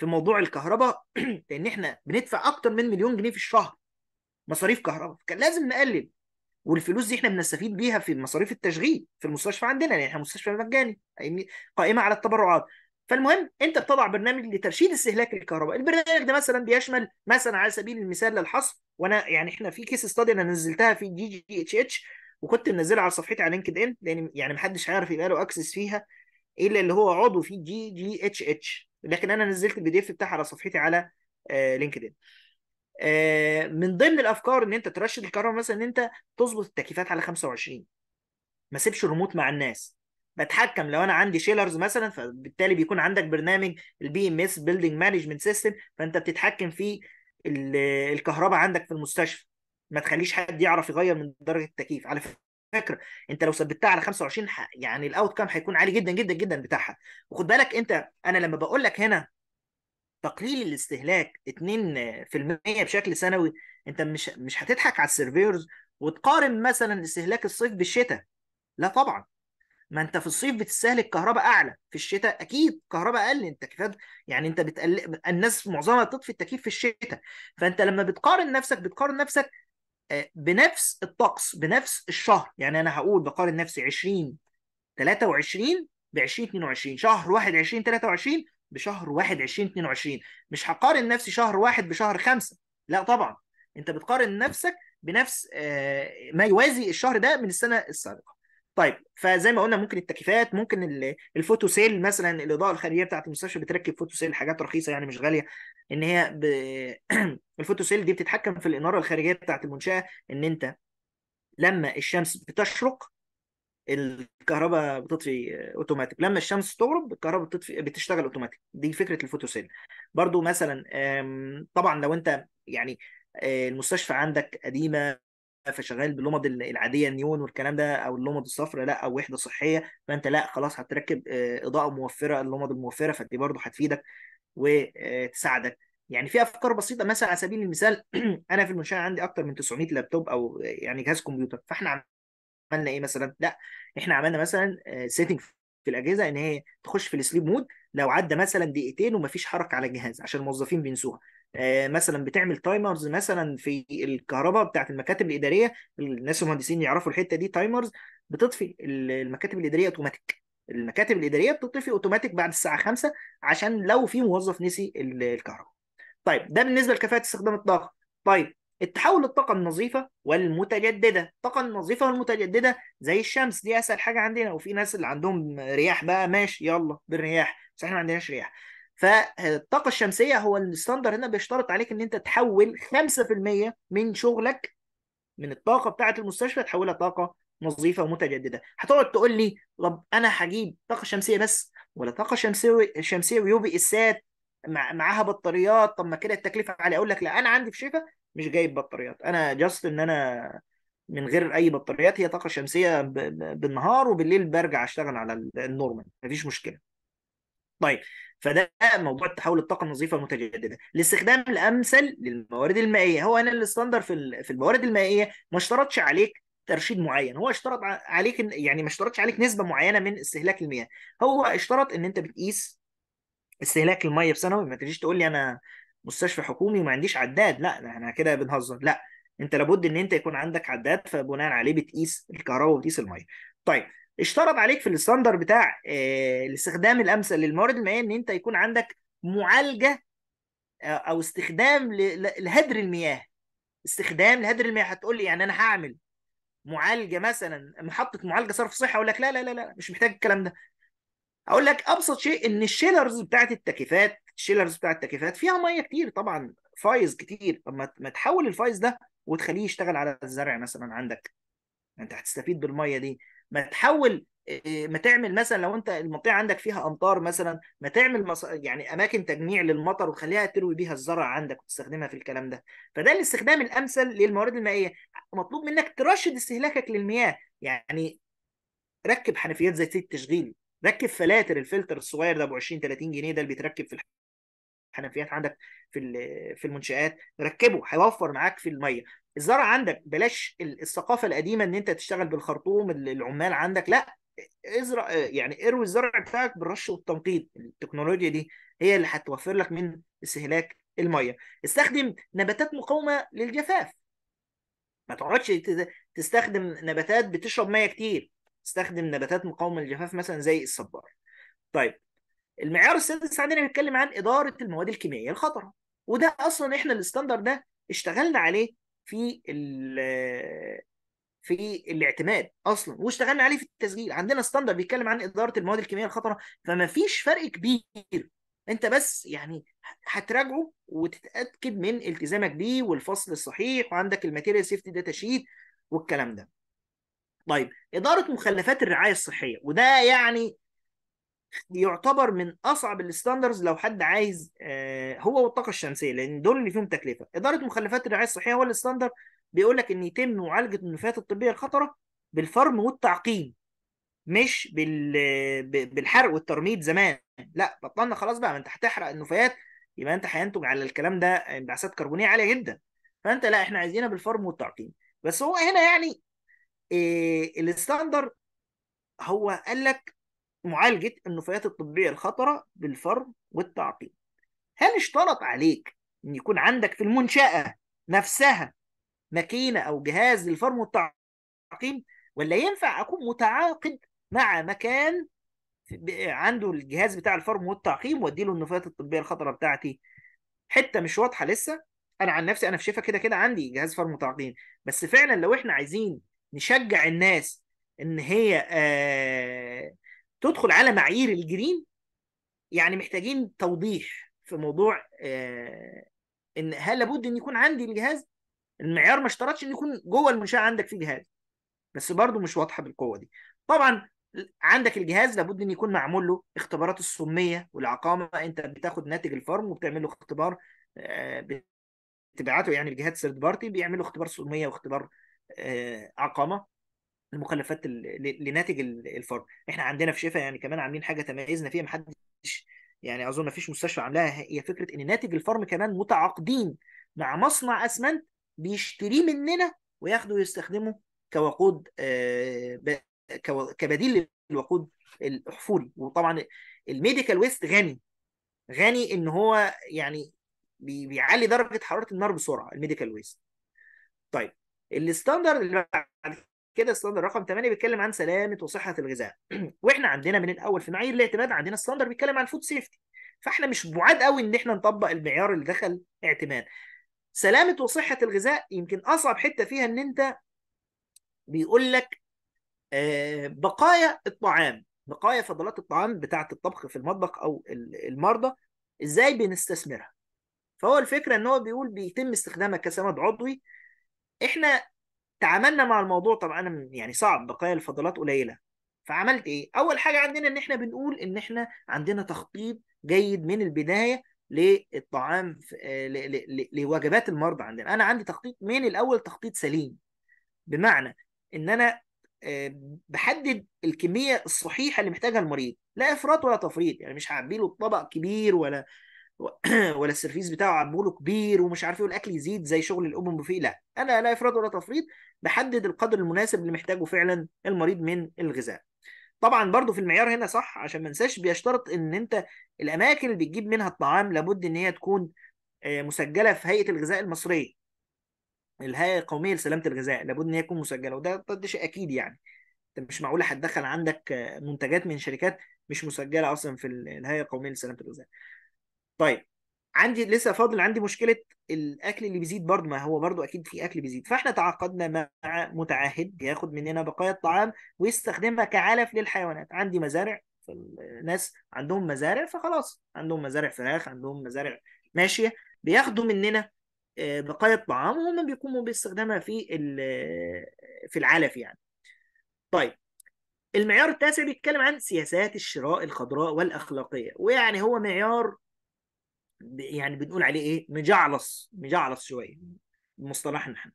في موضوع الكهرباء لان احنا بندفع اكتر من مليون جنيه في الشهر مصاريف كهرباء كان لازم نقلل والفلوس دي احنا بنستفيد بيها في مصاريف التشغيل في المستشفى عندنا يعني احنا مستشفى مجاني قائمه على التبرعات فالمهم انت بتضع برنامج لترشيد استهلاك الكهرباء البرنامج ده مثلا بيشمل مثلا على سبيل المثال للحصر وانا يعني احنا في كيس ستادي انا نزلتها في جي جي اتش اتش وكنت منزلها على صفحتي على لينكد ان لان يعني محدش عارف يبقى له اكسس فيها الا اللي هو عضو في جي جي اتش اتش لكن انا نزلت البي دي اف بتاعها على صفحتي على آه، لينكدين آه، من ضمن الافكار ان انت ترشد الكهرباء مثلا ان انت تظبط التكييفات على 25 ما سيبش الريموت مع الناس بتحكم لو انا عندي شيلرز مثلا فبالتالي بيكون عندك برنامج البي ام اس بيلدنج مانجمنت سيستم فانت بتتحكم في الكهرباء عندك في المستشفى ما تخليش حد يعرف يغير من درجه التكييف على فكره انت لو ثبتها على 25 يعني الاوت كام هيكون عالي جدا جدا جدا بتاعها وخد بالك انت انا لما بقول لك هنا تقليل الاستهلاك 2% بشكل سنوي انت مش مش هتضحك على السيرفيرز وتقارن مثلا استهلاك الصيف بالشتاء لا طبعا ما انت في الصيف بتستهلك كهرباء اعلى في الشتاء اكيد كهرباء اقل انت كفاد يعني انت بتقل... الناس معظمها بتطفي التكييف في الشتاء فانت لما بتقارن نفسك بتقارن نفسك بنفس الطقس بنفس الشهر يعني انا هقول بقارن نفسي 20 23 ب 20 22 شهر 21 23 بشهر 1 20 22 مش هقارن نفسي شهر 1 بشهر 5 لا طبعا انت بتقارن نفسك بنفس آه، ما يوازي الشهر ده من السنه السابقه طيب فزي ما قلنا ممكن التكييفات ممكن الفوتو سيل مثلا الاضاءه الخارجيه بتاعه المستشفى بتركب فوتو سيل حاجات رخيصه يعني مش غاليه ان هي ب... الفوتوسيل دي بتتحكم في الاناره الخارجيه بتاعت المنشاه ان انت لما الشمس بتشرق الكهرباء بتطفي اوتوماتيك لما الشمس تغرب الكهرباء بتطفي بتشتغل اوتوماتيك دي فكره الفوتوسيل برضو مثلا طبعا لو انت يعني آه، المستشفى عندك قديمه فشغال باللمض العاديه النيون والكلام ده او اللمض الصفراء لا او وحده صحيه فانت لا خلاص هتركب آه، اضاءه موفره اللمض الموفره فدي برضو هتفيدك وتساعدك يعني في افكار بسيطه مثلا على سبيل المثال انا في المنشاه عندي اكتر من 900 لابتوب او يعني جهاز كمبيوتر فاحنا عملنا ايه مثلا لا احنا عملنا مثلا سيتنج آه، في الاجهزه ان هي تخش في السليب مود لو عدى مثلا دقيقتين ومفيش حركه على الجهاز عشان الموظفين بينسوها آه، مثلا بتعمل تايمرز مثلا في الكهرباء بتاعت المكاتب الاداريه الناس المهندسين يعرفوا الحته دي تايمرز بتطفي المكاتب الاداريه اوتوماتيك المكاتب الاداريه بتطفي اوتوماتيك بعد الساعه 5 عشان لو في موظف نسي الكهرباء. طيب ده بالنسبه لكفاءه استخدام الطاقه. طيب التحول للطاقه النظيفه والمتجدده، الطاقه النظيفه والمتجدده زي الشمس دي اسهل حاجه عندنا وفي ناس اللي عندهم رياح بقى ماشي يلا بالرياح بس احنا ما عندناش رياح. فالطاقه الشمسيه هو الستاندر هنا بيشترط عليك ان انت تحول 5% من شغلك من الطاقه بتاعه المستشفى تحولها طاقه نظيفه ومتجدده هتقعد تقول لي طب انا هجيب طاقه شمسيه بس ولا طاقه شمسيه شمسيه بي اسات معاها بطاريات طب ما كده التكلفه عاليه اقول لك لا انا عندي في شيكا مش جايب بطاريات انا جاست ان انا من غير اي بطاريات هي طاقه شمسيه بالنهار وبالليل برجع اشتغل على النورمال مفيش مشكله طيب فده موضوع تحول الطاقه النظيفه المتجدده الاستخدام الامثل للموارد المائيه هو انا الاستاندر في في الموارد المائيه ما اشترطش عليك ترشيد معين هو اشترط عليك يعني ما اشترطش عليك نسبه معينه من استهلاك المياه هو اشترط ان انت بتقيس استهلاك الميه في سنوي ما تجيش تقول لي انا مستشفى حكومي وما عنديش عداد لا احنا كده بنهزر لا انت لابد ان انت يكون عندك عداد فبناء عليه بتقيس الكهرباء وبتقيس الميه طيب اشترط عليك في الاستاندر بتاع اه الاستخدام الامثل للموارد المائيه ان انت يكون عندك معالجه آه، او استخدام لهدر المياه استخدام لهدر المياه هتقول لي يعني انا هعمل معالجه مثلا محطه معالجه صرف صحه اقول لك لا لا لا لا مش محتاج الكلام ده اقول لك ابسط شيء ان الشيلرز بتاعت التكييفات الشيلرز بتاعت التكييفات فيها ميه كتير طبعا فايز كتير طب ما تحول الفايز ده وتخليه يشتغل على الزرع مثلا عندك انت هتستفيد بالميه دي ما تحول آه، ما تعمل مثلا لو انت المنطقه عندك فيها امطار مثلا ما تعمل مص... يعني اماكن تجميع للمطر وخليها تروي بيها الزرع عندك وتستخدمها في الكلام ده فده الاستخدام الامثل للموارد المائيه مطلوب منك ترشد استهلاكك للمياه يعني ركب حنفيات زيت التشغيل ركب فلاتر الفلتر الصغير ده ابو 20 30 جنيه ده اللي بيتركب في الحنفيات عندك في في المنشات ركبه هيوفر معاك في الميه الزرع عندك بلاش الثقافه القديمه ان انت تشتغل بالخرطوم العمال عندك لا ازرع يعني اروي الزرع بتاعك بالرش والتنقيط التكنولوجيا دي هي اللي هتوفر لك من استهلاك الميه استخدم نباتات مقاومه للجفاف ما تقعدش تستخدم نباتات بتشرب ميه كتير استخدم نباتات مقاومه للجفاف مثلا زي الصبار طيب المعيار السادس عندنا بيتكلم عن اداره المواد الكيميائيه الخطره وده اصلا احنا الاستاندر ده اشتغلنا عليه في في الاعتماد اصلا واشتغلنا عليه في التسجيل عندنا ستاندر بيتكلم عن اداره المواد الكيميائيه الخطره فما فيش فرق كبير انت بس يعني هتراجعه وتتاكد من التزامك بيه والفصل الصحيح وعندك الماتيريال سيفتي داتا شيت والكلام ده طيب اداره مخلفات الرعايه الصحيه وده يعني يعتبر من اصعب الستاندرز لو حد عايز آه، هو والطاقه الشمسيه لان دول اللي فيهم تكلفه اداره مخلفات الرعايه الصحيه هو الستاندر بيقول لك ان يتم معالجه النفايات الطبيه الخطره بالفرم والتعقيم مش بال... بالحرق والترميد زمان لا بطلنا خلاص بقى ما انت هتحرق النفايات يبقى انت هينتج على الكلام ده انبعاثات كربونيه عاليه جدا فانت لا احنا عايزينها بالفرم والتعقيم بس هو هنا يعني إيه الستاندر هو قال لك معالجه النفايات الطبيه الخطره بالفرم والتعقيم هل اشترط عليك ان يكون عندك في المنشاه نفسها ماكينه او جهاز للفرم والتعقيم ولا ينفع اكون متعاقد مع مكان عنده الجهاز بتاع الفرم والتعقيم وادي له النفايات الطبيه الخطره بتاعتي حته مش واضحه لسه انا عن نفسي انا في شفا كده كده عندي جهاز فرم وتعقيم بس فعلا لو احنا عايزين نشجع الناس ان هي آه تدخل على معايير الجرين يعني محتاجين توضيح في موضوع آه ان هل لابد ان يكون عندي الجهاز المعيار ما اشترطش ان يكون جوه المنشاه عندك في جهاز بس برضه مش واضحه بالقوه دي طبعا عندك الجهاز لابد ان يكون معمول له اختبارات السميه والعقامه انت بتاخد ناتج الفرم وبتعمل له اختبار آه، بتبعته يعني الجهاز ثيرد بارتي بيعملوا اختبار سميه واختبار آه، عقامه المخلفات لناتج الفرم احنا عندنا في شفا يعني كمان عاملين حاجه تميزنا فيها محدش يعني اظن مفيش مستشفى عاملاها هي فكره ان ناتج الفرم كمان متعاقدين مع مصنع اسمنت بيشتريه مننا وياخده ويستخدمه كوقود آه، كبديل للوقود الاحفوري وطبعا الميديكال ويست غني غني ان هو يعني بيعلي درجه حراره النار بسرعه الميديكال ويست طيب الستاندرد اللي بعد كده الستاندرد رقم 8 بيتكلم عن سلامه وصحه الغذاء واحنا عندنا من الاول في معايير الاعتماد عندنا الستاندرد بيتكلم عن فود سيفتي فاحنا مش بعاد قوي ان احنا نطبق المعيار اللي دخل اعتماد سلامه وصحه الغذاء يمكن اصعب حته فيها ان انت بيقول لك آه، بقايا الطعام بقايا فضلات الطعام بتاعه الطبخ في المطبخ او المرضى ازاي بنستثمرها فهو الفكره ان هو بيقول بيتم استخدامها كسند عضوي احنا تعاملنا مع الموضوع طبعا انا يعني صعب بقايا الفضلات قليله فعملت ايه اول حاجه عندنا ان احنا بنقول ان احنا عندنا تخطيط جيد من البدايه للطعام آه، لوجبات المرضى عندنا انا عندي تخطيط من الاول تخطيط سليم بمعنى ان انا آه، بحدد الكميه الصحيحه اللي محتاجها المريض لا افراط ولا تفريط يعني مش هعبي له طبق كبير ولا ولا السرفيس بتاعه عبوله كبير ومش عارف ايه والاكل يزيد زي شغل الاوبن بوفيه لا انا لا افراط ولا تفريط بحدد القدر المناسب اللي محتاجه فعلا المريض من الغذاء طبعا برضو في المعيار هنا صح عشان ما ننساش بيشترط ان انت الاماكن اللي بتجيب منها الطعام لابد ان هي تكون آه، مسجله في هيئه الغذاء المصريه الهيئه القوميه لسلامه الغذاء لابد ان هي تكون مسجله وده ده شيء اكيد يعني انت مش معقول هتدخل عندك آه، منتجات من شركات مش مسجله اصلا في الهيئه القوميه لسلامه الغذاء طيب عندي لسه فاضل عندي مشكله الاكل اللي بيزيد برضه ما هو برضه اكيد في اكل بيزيد فاحنا تعاقدنا مع متعهد بياخد مننا بقايا الطعام ويستخدمها كعلف للحيوانات عندي مزارع فالناس عندهم مزارع فخلاص عندهم مزارع فراخ عندهم مزارع ماشيه بياخدوا مننا آه، بقايا الطعام وهم بيقوموا باستخدامها في آه، في العلف يعني طيب المعيار التاسع بيتكلم عن سياسات الشراء الخضراء والاخلاقيه ويعني هو معيار يعني بنقول عليه ايه مجعلص مجعلص شويه مصطلحنا احنا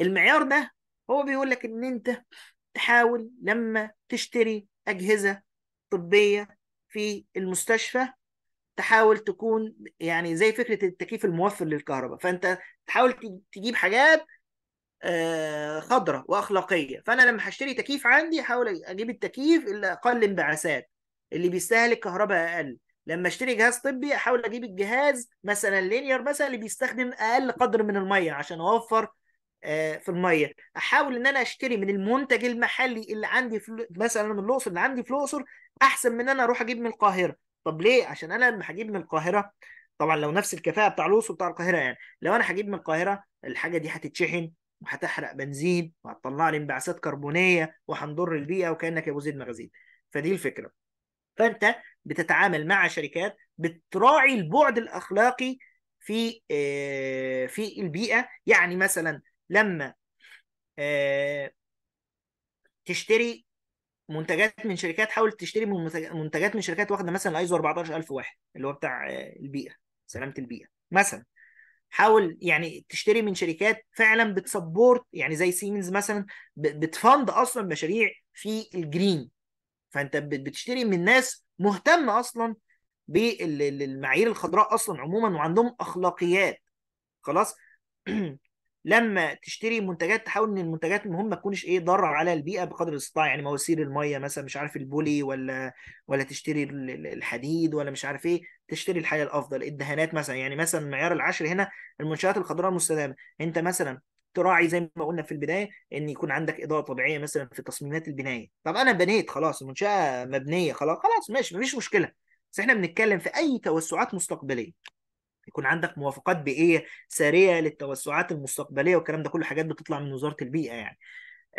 المعيار ده هو بيقول لك ان انت تحاول لما تشتري اجهزه طبيه في المستشفى تحاول تكون يعني زي فكره التكييف الموفر للكهرباء فانت تحاول تجيب حاجات آه، خضراء واخلاقيه فانا لما هشتري تكييف عندي احاول اجيب التكييف اللي اقل انبعاثات اللي بيستهلك كهرباء اقل لما اشتري جهاز طبي احاول اجيب الجهاز مثلا لينير مثلا اللي بيستخدم اقل قدر من الميه عشان اوفر آه، في الميه احاول ان انا اشتري من المنتج المحلي اللي عندي في مثلا من الاقصر اللي عندي في الاقصر احسن من ان انا اروح اجيب من القاهره طب ليه عشان انا لما هجيب من القاهره طبعا لو نفس الكفاءه بتاع الاقصر بتاع القاهره يعني لو انا هجيب من القاهره الحاجه دي هتتشحن وهتحرق بنزين وهتطلع لي انبعاثات كربونيه وهنضر البيئه وكانك يا ابو زيد مغازي فدي الفكره فانت بتتعامل مع شركات بتراعي البعد الاخلاقي في آه، في البيئه يعني مثلا لما آه، تشتري منتجات من شركات حاول تشتري من منتجات من شركات واخده مثلا ايزو 14000 واحد اللي هو بتاع آه، البيئه سلامه البيئه مثلا حاول يعني تشتري من شركات فعلا بتسبورت يعني زي سيمنز مثلا بتفند اصلا مشاريع في الجرين فانت بتشتري من ناس مهتم اصلا بالمعايير الخضراء اصلا عموما وعندهم اخلاقيات خلاص لما تشتري منتجات تحاول ان المنتجات المهم ما تكونش ايه ضاره على البيئه بقدر الاستطاع يعني مواسير الميه مثلا مش عارف البولي ولا ولا تشتري الحديد ولا مش عارف ايه تشتري الحاجه الافضل الدهانات مثلا يعني مثلا المعيار العشر هنا المنشات الخضراء المستدامه انت مثلا تراعي زي ما قلنا في البدايه ان يكون عندك اضاءه طبيعيه مثلا في تصميمات البنايه طب انا بنيت خلاص المنشاه مبنيه خلاص خلاص ماشي مفيش مشكله بس احنا بنتكلم في اي توسعات مستقبليه يكون عندك موافقات بيئيه ساريه للتوسعات المستقبليه والكلام ده كله حاجات بتطلع من وزاره البيئه يعني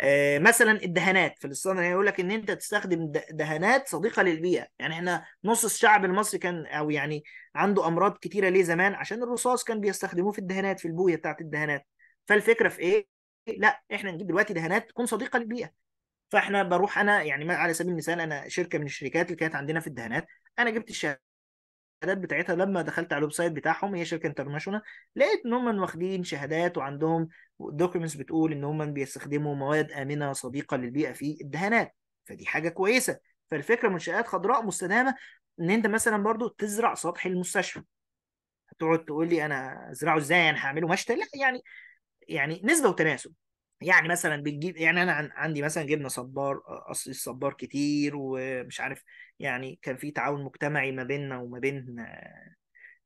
آه، مثلا الدهانات في الصناعه يعني يقول لك ان انت تستخدم دهانات صديقه للبيئه يعني احنا نص الشعب المصري كان او يعني عنده امراض كتيره ليه زمان عشان الرصاص كان بيستخدموه في الدهانات في البويه بتاعه الدهانات فالفكره في ايه؟ لا احنا نجيب دلوقتي دهانات تكون صديقه للبيئه فاحنا بروح انا يعني على سبيل المثال انا شركه من الشركات اللي كانت عندنا في الدهانات انا جبت الشهادات بتاعتها لما دخلت على الويب سايت بتاعهم هي شركه انترناشونال لقيت ان هم واخدين شهادات وعندهم دوكيومنتس بتقول ان هم بيستخدموا مواد امنه صديقه للبيئه في الدهانات فدي حاجه كويسه فالفكره منشات خضراء مستدامه ان انت مثلا برضو تزرع سطح المستشفى هتقعد تقول لي انا ازرعه ازاي انا هعمله مشتل لا يعني يعني نسبه وتناسب يعني مثلا بتجيب يعني انا عندي مثلا جبنا صبار اصلي الصبار كتير ومش عارف يعني كان في تعاون مجتمعي ما بيننا وما بين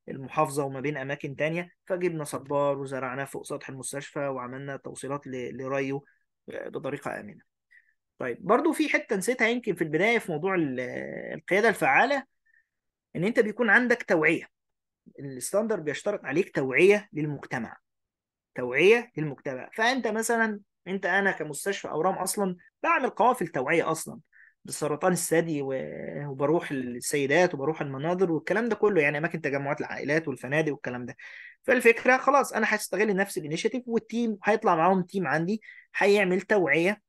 المحافظة وما بين أماكن تانية فجبنا صبار وزرعناه فوق سطح المستشفى وعملنا توصيلات لريو آه، بطريقة آمنة طيب برضو في حتة نسيتها يمكن في البداية في موضوع القيادة الفعالة إن أنت بيكون عندك توعية الستاندر بيشترط عليك توعية للمجتمع توعيه للمجتمع فانت مثلا انت انا كمستشفى اورام اصلا بعمل قوافل توعيه اصلا بسرطان الثدي وبروح السيدات وبروح المناظر والكلام ده كله يعني اماكن تجمعات العائلات والفنادق والكلام ده فالفكره خلاص انا هستغل نفس الانيشيتيف والتيم هيطلع معاهم تيم عندي هيعمل توعيه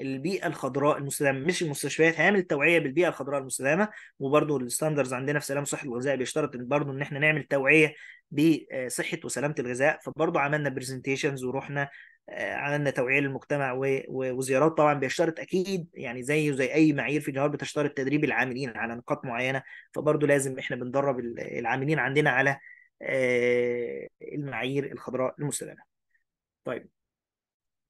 البيئه الخضراء المستدامه مش المستشفيات هيعمل توعيه بالبيئه الخضراء المستدامه وبرده الستاندرز عندنا في سلام صحه الغذاء بيشترط برده ان احنا نعمل توعيه بصحه وسلامه الغذاء فبرضه عملنا برزنتيشنز ورحنا آه، عملنا توعيه للمجتمع وزيارات طبعا بيشترط اكيد يعني زيه زي اي معايير في الجوار بتشترط تدريب العاملين على نقاط معينه فبرضه لازم احنا بندرب العاملين عندنا على آه، المعايير الخضراء المستدامه. طيب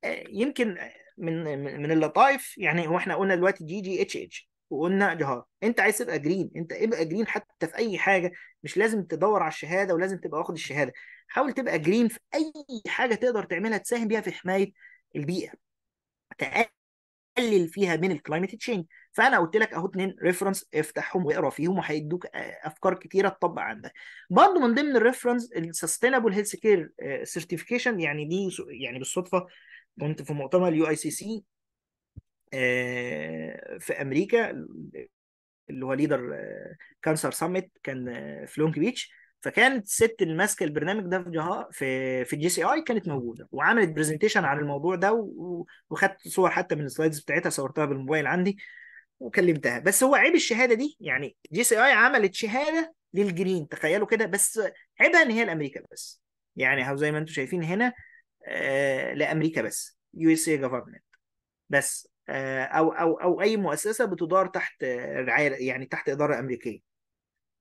آه، يمكن من من اللطائف يعني هو احنا قلنا دلوقتي جي جي اتش اتش وقلنا جهار انت عايز تبقى جرين انت ابقى جرين حتى في اي حاجه مش لازم تدور على الشهاده ولازم تبقى واخد الشهاده حاول تبقى جرين في اي حاجه تقدر تعملها تساهم بيها في حمايه البيئه تقلل فيها من الكلايمت تشينج فانا قلت لك اهو اتنين ريفرنس افتحهم واقرا فيهم وهيدوك آه، افكار كتيره تطبق عندك برضه من ضمن الريفرنس السستينبل هيلث كير سيرتيفيكيشن يعني دي يعني بالصدفه كنت في مؤتمر اليو اي سي سي آه، في امريكا اللي هو ليدر آه، كانسر سميت كان آه، في لونج بيتش فكانت الست اللي ماسكه البرنامج ده في في في الجي سي اي كانت موجوده وعملت برزنتيشن عن الموضوع ده وخدت صور حتى من السلايدز بتاعتها صورتها بالموبايل عندي وكلمتها بس هو عيب الشهاده دي يعني جي سي اي عملت شهاده للجرين تخيلوا كده بس عيبها ان هي الامريكا بس يعني زي ما انتم شايفين هنا آه، لامريكا بس يو اس اي جفرمنت بس آه، او او او اي مؤسسه بتدار تحت رعايه يعني تحت اداره امريكيه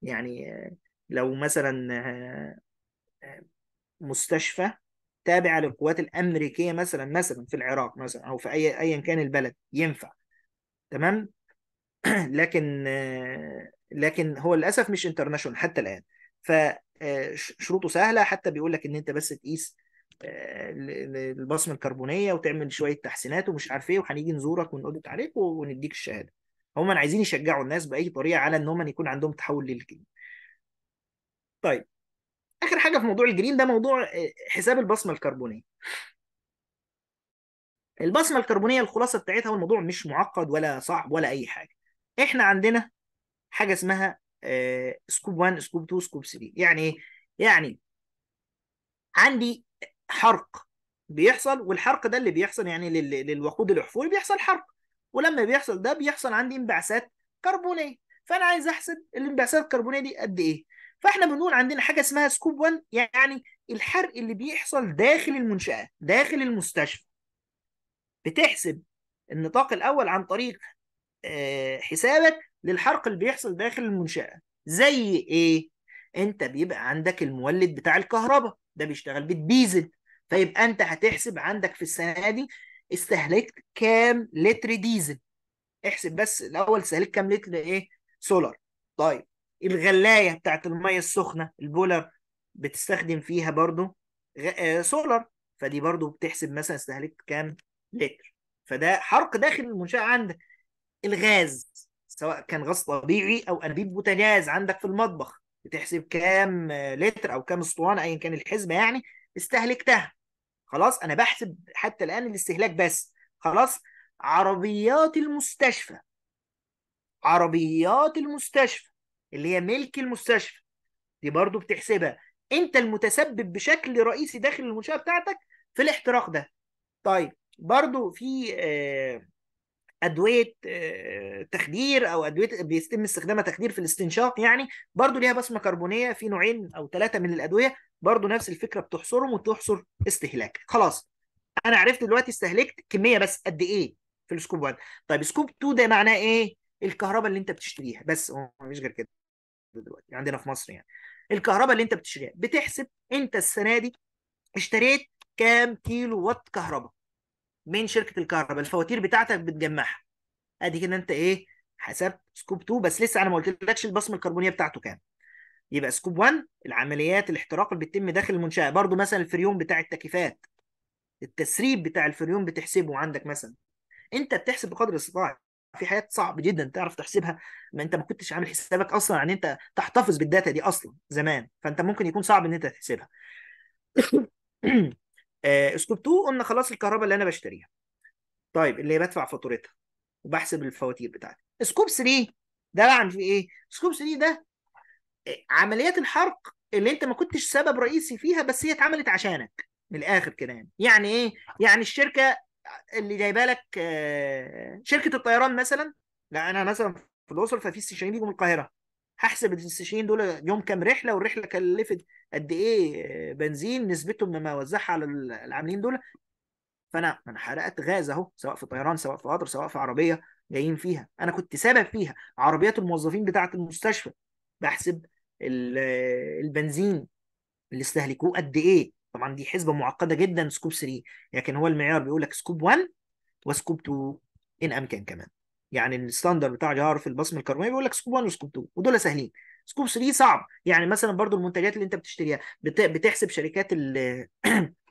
يعني آه، لو مثلا مستشفى تابعه للقوات الامريكيه مثلا مثلا في العراق مثلا او في اي ايا كان البلد ينفع تمام لكن لكن هو للاسف مش انترناشونال حتى الان فشروطه سهله حتى بيقول لك ان انت بس تقيس البصمه الكربونيه وتعمل شويه تحسينات ومش عارف ايه وهنيجي نزورك ونقولك عليك ونديك الشهاده هم عايزين يشجعوا الناس باي طريقه على ان هم يكون عندهم تحول للجرين طيب اخر حاجه في موضوع الجرين ده موضوع آه، حساب البصمه الكربونيه البصمه الكربونيه الخلاصه بتاعتها والموضوع مش معقد ولا صعب ولا اي حاجه احنا عندنا حاجه اسمها آه، سكوب 1 سكوب 2 سكوب 3 يعني ايه يعني عندي حرق بيحصل والحرق ده اللي بيحصل يعني للوقود الاحفوري بيحصل حرق ولما بيحصل ده بيحصل عندي انبعاثات كربونيه فانا عايز احسب الانبعاثات الكربونيه دي قد ايه فاحنا بنقول عندنا حاجه اسمها سكوب 1 يعني الحرق اللي بيحصل داخل المنشاه داخل المستشفى بتحسب النطاق الاول عن طريق آه، حسابك للحرق اللي بيحصل داخل المنشاه زي ايه انت بيبقى عندك المولد بتاع الكهرباء ده بيشتغل بالديزل فيبقى انت هتحسب عندك في السنه دي استهلكت كام لتر ديزل احسب بس الاول استهلكت كام لتر ايه سولار طيب الغلايه بتاعت الميه السخنه البولر بتستخدم فيها برضو غ... آه، سولار فدي برضو بتحسب مثلا استهلكت كام لتر فده حرق داخل المنشاه عندك الغاز سواء كان غاز طبيعي او انابيب بوتاجاز عندك في المطبخ بتحسب كام لتر او كام اسطوانه ايا كان الحزمه يعني استهلكتها خلاص انا بحسب حتى الان الاستهلاك بس خلاص عربيات المستشفى عربيات المستشفى اللي هي ملك المستشفى دي برضو بتحسبها انت المتسبب بشكل رئيسي داخل المنشاه بتاعتك في الاحتراق ده طيب برضو في آه ادويه آه، تخدير او ادويه بيتم استخدامها تخدير في الاستنشاق يعني برضو ليها بصمه كربونيه في نوعين او ثلاثه من الادويه برضو نفس الفكره بتحصرهم وتحصر استهلاك خلاص انا عرفت دلوقتي استهلكت كميه بس قد ايه في السكوب 1 طيب سكوب 2 ده معناه ايه الكهرباء اللي انت بتشتريها بس هو مفيش غير كده دلوقتي عندنا في مصر يعني الكهرباء اللي انت بتشتريها بتحسب انت السنه دي اشتريت كام كيلو وات كهرباء من شركه الكهرباء الفواتير بتاعتك بتجمعها ادي كده انت ايه حسبت سكوب 2 بس لسه انا ما قلتلكش البصمه الكربونيه بتاعته كام يبقى سكوب 1 العمليات الاحتراق اللي بتتم داخل المنشاه برضو مثلا الفريون بتاع التكييفات التسريب بتاع الفريون بتحسبه عندك مثلا انت بتحسب بقدر الاستطاعه في حاجات صعب جدا تعرف تحسبها ما انت ما كنتش عامل حسابك اصلا عن انت تحتفظ بالداتا دي اصلا زمان فانت ممكن يكون صعب ان انت تحسبها اسكوب آه، 2 قلنا خلاص الكهرباء اللي انا بشتريها طيب اللي بدفع فاتورتها وبحسب الفواتير بتاعتي سكوب 3 ده بقى في ايه سكوب 3 ده آه، عمليات الحرق اللي انت ما كنتش سبب رئيسي فيها بس هي اتعملت عشانك من الاخر كده يعني يعني ايه يعني الشركه اللي جايبه لك آه، شركه الطيران مثلا لا انا مثلا في الاسر ففي استشاريين بيجوا من القاهره هحسب ال دول يوم كام رحله والرحله كلفت قد ايه بنزين نسبتهم لما اوزعها على العاملين دول فانا انا حرقت غاز اهو سواء في طيران سواء في قطر سواء في عربيه جايين فيها انا كنت سبب فيها عربيات الموظفين بتاعه المستشفى بحسب البنزين اللي استهلكوه قد ايه طبعا دي حسبه معقده جدا سكوب 3 لكن هو المعيار بيقول لك سكوب 1 وسكوب 2 ان امكن كمان يعني الستاندر بتاع جهار في البصم الكربوني بيقول لك سكوب 1 وسكوب 2 ودول سهلين سكوب 3 صعب يعني مثلا برضو المنتجات اللي انت بتشتريها بتحسب شركات اللي,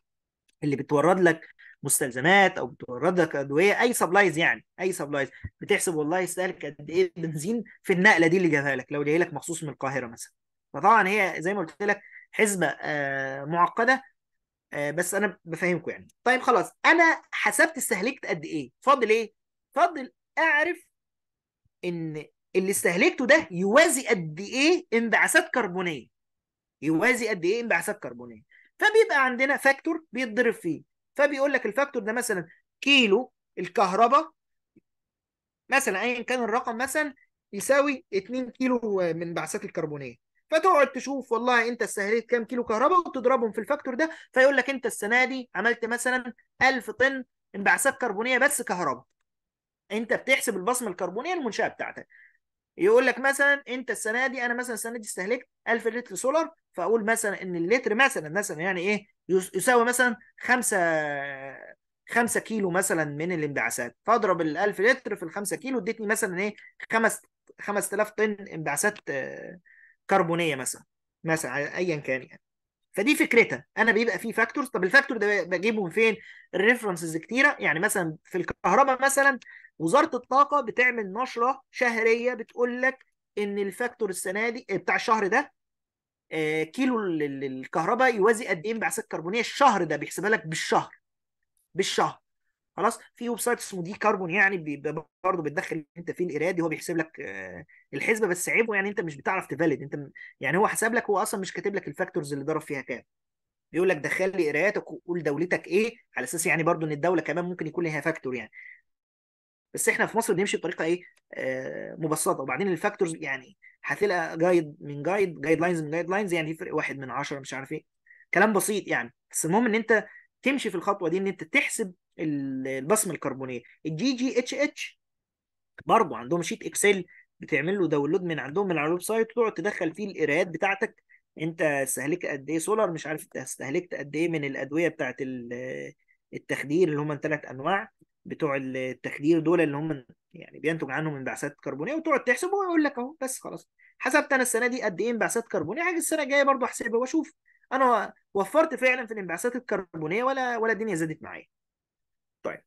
اللي بتورد لك مستلزمات او بتورد لك ادويه اي سبلايز يعني اي سبلايز بتحسب والله استهلك قد ايه بنزين في النقله دي اللي جايه لك لو جاي لك مخصوص من القاهره مثلا فطبعا هي زي ما قلت لك حسبه آه، معقده آه، بس انا بفهمكم يعني طيب خلاص انا حسبت استهلكت قد ايه فاضل ايه فاضل اعرف ان اللي استهلكته ده يوازي قد ايه انبعاثات كربونيه يوازي قد ايه انبعاثات كربونيه فبيبقى عندنا فاكتور بيتضرب فيه فبيقول لك الفاكتور ده مثلا كيلو الكهرباء مثلا ايا كان الرقم مثلا يساوي 2 كيلو من انبعاثات الكربونيه فتقعد تشوف والله انت استهلكت كام كيلو كهرباء وتضربهم في الفاكتور ده فيقول لك انت السنه دي عملت مثلا 1000 طن انبعاثات كربونيه بس كهرباء انت بتحسب البصمه الكربونيه للمنشاه بتاعتك يقول لك مثلا انت السنه دي انا مثلا السنه دي استهلكت 1000 لتر سولار فاقول مثلا ان اللتر مثلا مثلا يعني ايه يساوي مثلا 5 5 كيلو مثلا من الانبعاثات فاضرب ال 1000 لتر في ال 5 كيلو ادتني مثلا ايه 5 5000 طن انبعاثات آه، كربونيه مثلا مثلا ايا كان يعني فدي فكرتها انا بيبقى فيه فاكتورز طب الفاكتور ده بجيبه من فين الريفرنسز كتيره يعني مثلا في الكهرباء مثلا وزاره الطاقه بتعمل نشره شهريه بتقول لك ان الفاكتور السنه دي آه، بتاع الشهر ده آه، كيلو الكهرباء يوازي قد ايه انبعاثات كربونيه الشهر ده بيحسبها لك بالشهر بالشهر خلاص في ويب سايت اسمه دي كربون يعني برضه بتدخل انت فيه دي هو بيحسب لك آه، الحسبه بس عيبه يعني انت مش بتعرف تفاليد انت يعني هو حسب لك هو اصلا مش كاتب لك الفاكتورز اللي ضرب فيها كام بيقول لك دخل لي قراياتك وقول دولتك ايه على اساس يعني برضو ان الدوله كمان ممكن يكون ليها فاكتور يعني بس احنا في مصر بنمشي بطريقه ايه آه مبسطه وبعدين الفاكتورز يعني هتلقى جايد من جايد جايد لاينز من جايد لاينز يعني يفرق واحد من عشرة مش عارف ايه كلام بسيط يعني بس المهم ان انت تمشي في الخطوه دي ان انت تحسب البصمه الكربونيه الجي جي اتش اتش برضه عندهم شيت اكسل بتعمل له داونلود من عندهم من على الويب سايت تقعد تدخل فيه القرايات بتاعتك انت استهلكت قد ايه سولار مش عارف استهلكت قد ايه من الادويه بتاعت التخدير اللي هم ثلاث انواع بتوع التخدير دول اللي هم يعني بينتج عنهم انبعاثات كربونيه وتقعد تحسب ويقول لك اهو بس خلاص حسبت انا السنه دي قد ايه انبعاثات كربونيه حاجه السنه الجايه برضه احسبها واشوف انا وفرت فعلا في الانبعاثات الكربونيه ولا ولا الدنيا زادت معايا طيب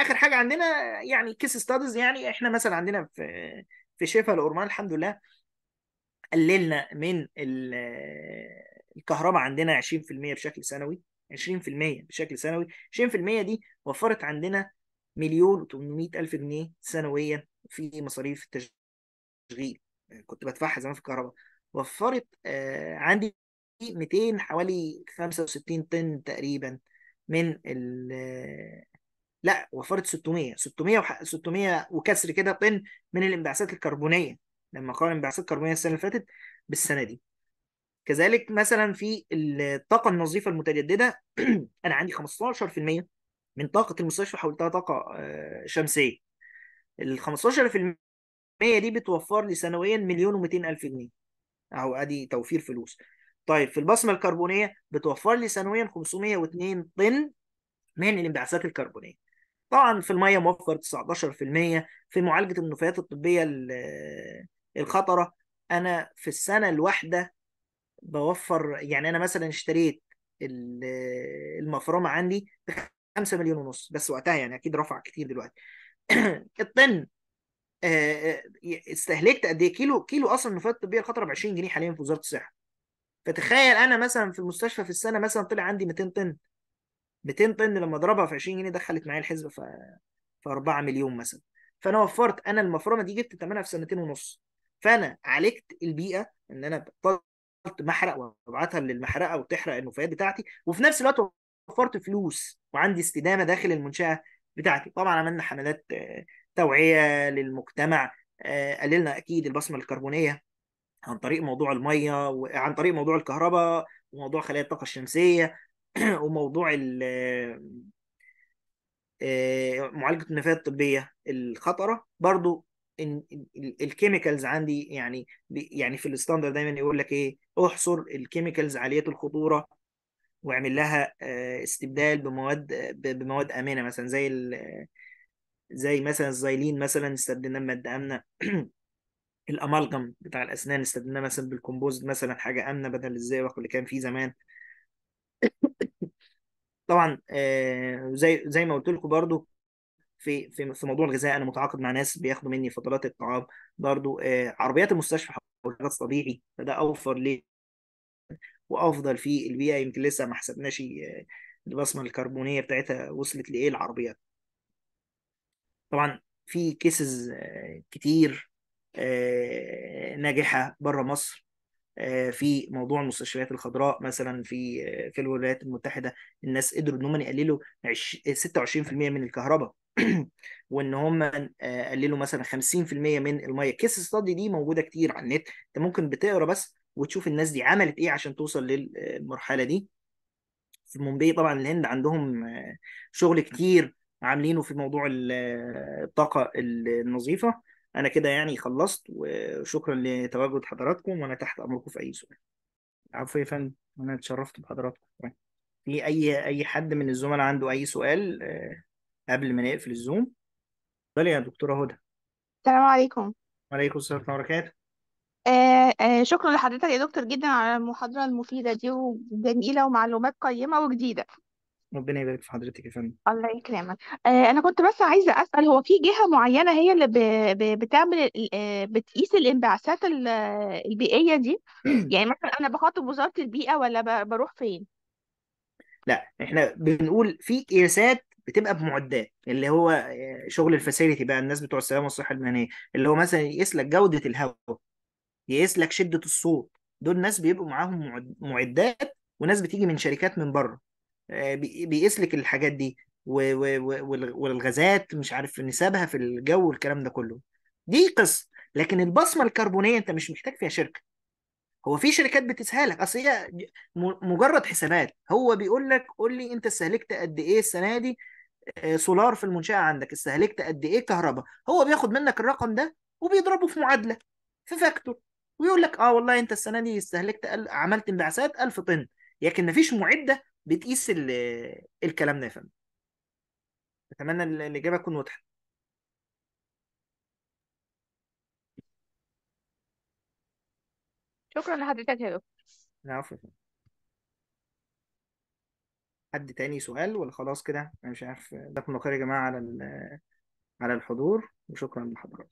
اخر حاجه عندنا يعني كيس ستادز يعني احنا مثلا عندنا في في شفا الاورمان الحمد لله قللنا من الكهرباء عندنا 20% بشكل سنوي 20% بشكل سنوي 20% دي وفرت عندنا مليون و800 الف جنيه سنويا في مصاريف التشغيل كنت بدفعها زمان في الكهرباء وفرت آه، عندي 200 حوالي 65 طن تقريبا من ال لا وفرت 600 600 وح... 600 وكسر كده طن من الانبعاثات الكربونيه لما قارن الانبعاثات الكربونيه السنه اللي فاتت بالسنه دي كذلك مثلا في الطاقه النظيفه المتجدده انا عندي 15% من طاقه المستشفى حولتها طاقه آه، شمسيه ال 15% دي بتوفر لي سنويا مليون و الف جنيه اهو ادي توفير فلوس طيب في البصمه الكربونيه بتوفر لي سنويا 502 طن من الانبعاثات الكربونيه طبعا في الميه موفر 19% في معالجه النفايات الطبيه آه، الخطره انا في السنه الواحده بوفر يعني انا مثلا اشتريت المفرمه عندي ب 5 مليون ونص بس وقتها يعني اكيد رفع كتير دلوقتي الطن آه، آه، استهلكت قد ايه كيلو كيلو اصلا النفايات الطبيه الخطره ب 20 جنيه حاليا في وزاره الصحه فتخيل انا مثلا في المستشفى في السنه مثلا طلع عندي 200 طن 200 طن لما اضربها في 20 جنيه دخلت معايا الحسبه في في 4 مليون مثلا فانا وفرت انا المفرمه دي جبت ثمنها في سنتين ونص فانا عالجت البيئه ان انا محرق وابعتها للمحرقه وتحرق النفايات بتاعتي وفي نفس الوقت وفرت فلوس وعندي استدامه داخل المنشاه بتاعتي طبعا عملنا حملات آه، توعيه للمجتمع آه، قللنا اكيد البصمه الكربونيه عن طريق موضوع الميه وعن طريق موضوع الكهرباء وموضوع خلايا الطاقه الشمسيه وموضوع آه، معالجه النفايات الطبيه الخطره برضو إن الكيميكالز عندي يعني يعني في الستاندر دايما يقول لك ايه احصر الكيميكالز عاليه الخطوره واعمل لها آه، استبدال بمواد بمواد امنه مثلا زي زي مثلا الزايلين مثلا استبدلناه بماده امنه الامالجم بتاع الاسنان استبدلناه مثلا بالكومبوزد مثلا حاجه امنه بدل الزئبق اللي كان فيه زمان طبعا آه، زي زي ما قلت لكم برضو في في في موضوع الغذاء انا متعاقد مع ناس بياخدوا مني فضلات الطعام برضو آه، عربيات المستشفى حولات طبيعي فده اوفر لي وافضل في البيئه يمكن لسه ما حسبناش آه، البصمه الكربونيه بتاعتها وصلت لايه العربيات طبعا في كيسز آه، كتير ناجحه بره مصر آه، في موضوع المستشفيات الخضراء مثلا في آه، في الولايات المتحده الناس قدروا ان هم يقللوا 26% من الكهرباء وان هم آه، قللوا مثلا 50% من الميه كيس ستادي دي موجوده كتير على النت انت ممكن بتقرا بس وتشوف الناس دي عملت ايه عشان توصل للمرحله دي في مومباي طبعا الهند عندهم شغل كتير عاملينه في موضوع الطاقه النظيفه انا كده يعني خلصت وشكرا لتواجد حضراتكم وانا تحت امركم في اي سؤال عفوا يا فندم انا اتشرفت بحضراتكم في اي اي حد من الزملاء عنده اي سؤال آه، قبل ما نقفل الزوم اتفضلي يا دكتوره هدى السلام عليكم وعليكم السلام ورحمه الله وبركاته آه آه شكرا لحضرتك يا دكتور جدا على المحاضرة المفيدة دي وجميلة ومعلومات قيمة وجديدة ربنا يبارك في حضرتك يا فندم الله يكرمك آه، انا كنت بس عايزه اسال هو في جهه معينه هي اللي بتعمل آه، بتقيس الانبعاثات البيئيه دي يعني مثلا انا بخاطب وزاره البيئه ولا بروح فين لا احنا بنقول في قياسات بتبقى بمعدات اللي هو آه، شغل الفاسيلتي بقى الناس بتوع السلامه والصحه المهنيه اللي هو مثلا يقيس لك جوده الهواء يقيس لك شده الصوت دول ناس بيبقوا معاهم معدات وناس بتيجي من شركات من بره آه، بيقيس لك الحاجات دي والغازات مش عارف نسبها في الجو والكلام ده كله دي قصه لكن البصمه الكربونيه انت مش محتاج فيها شركه هو في شركات بتسهلك اصل هي مجرد حسابات هو بيقول لك قول لي انت استهلكت قد ايه السنه دي آه، سولار في المنشاه عندك استهلكت قد ايه كهرباء هو بياخد منك الرقم ده وبيضربه في معادله في فاكتور ويقول لك اه والله انت السنه دي استهلكت عملت انبعاثات 1000 طن لكن مفيش معده بتقيس الكلام ده يا فندم اتمنى الاجابه تكون واضحه شكرا لحضرتك يا دكتور عفوا حد تاني سؤال ولا خلاص كده انا مش عارف جزاكم الله خير يا جماعه على على الحضور وشكرا لحضراتكم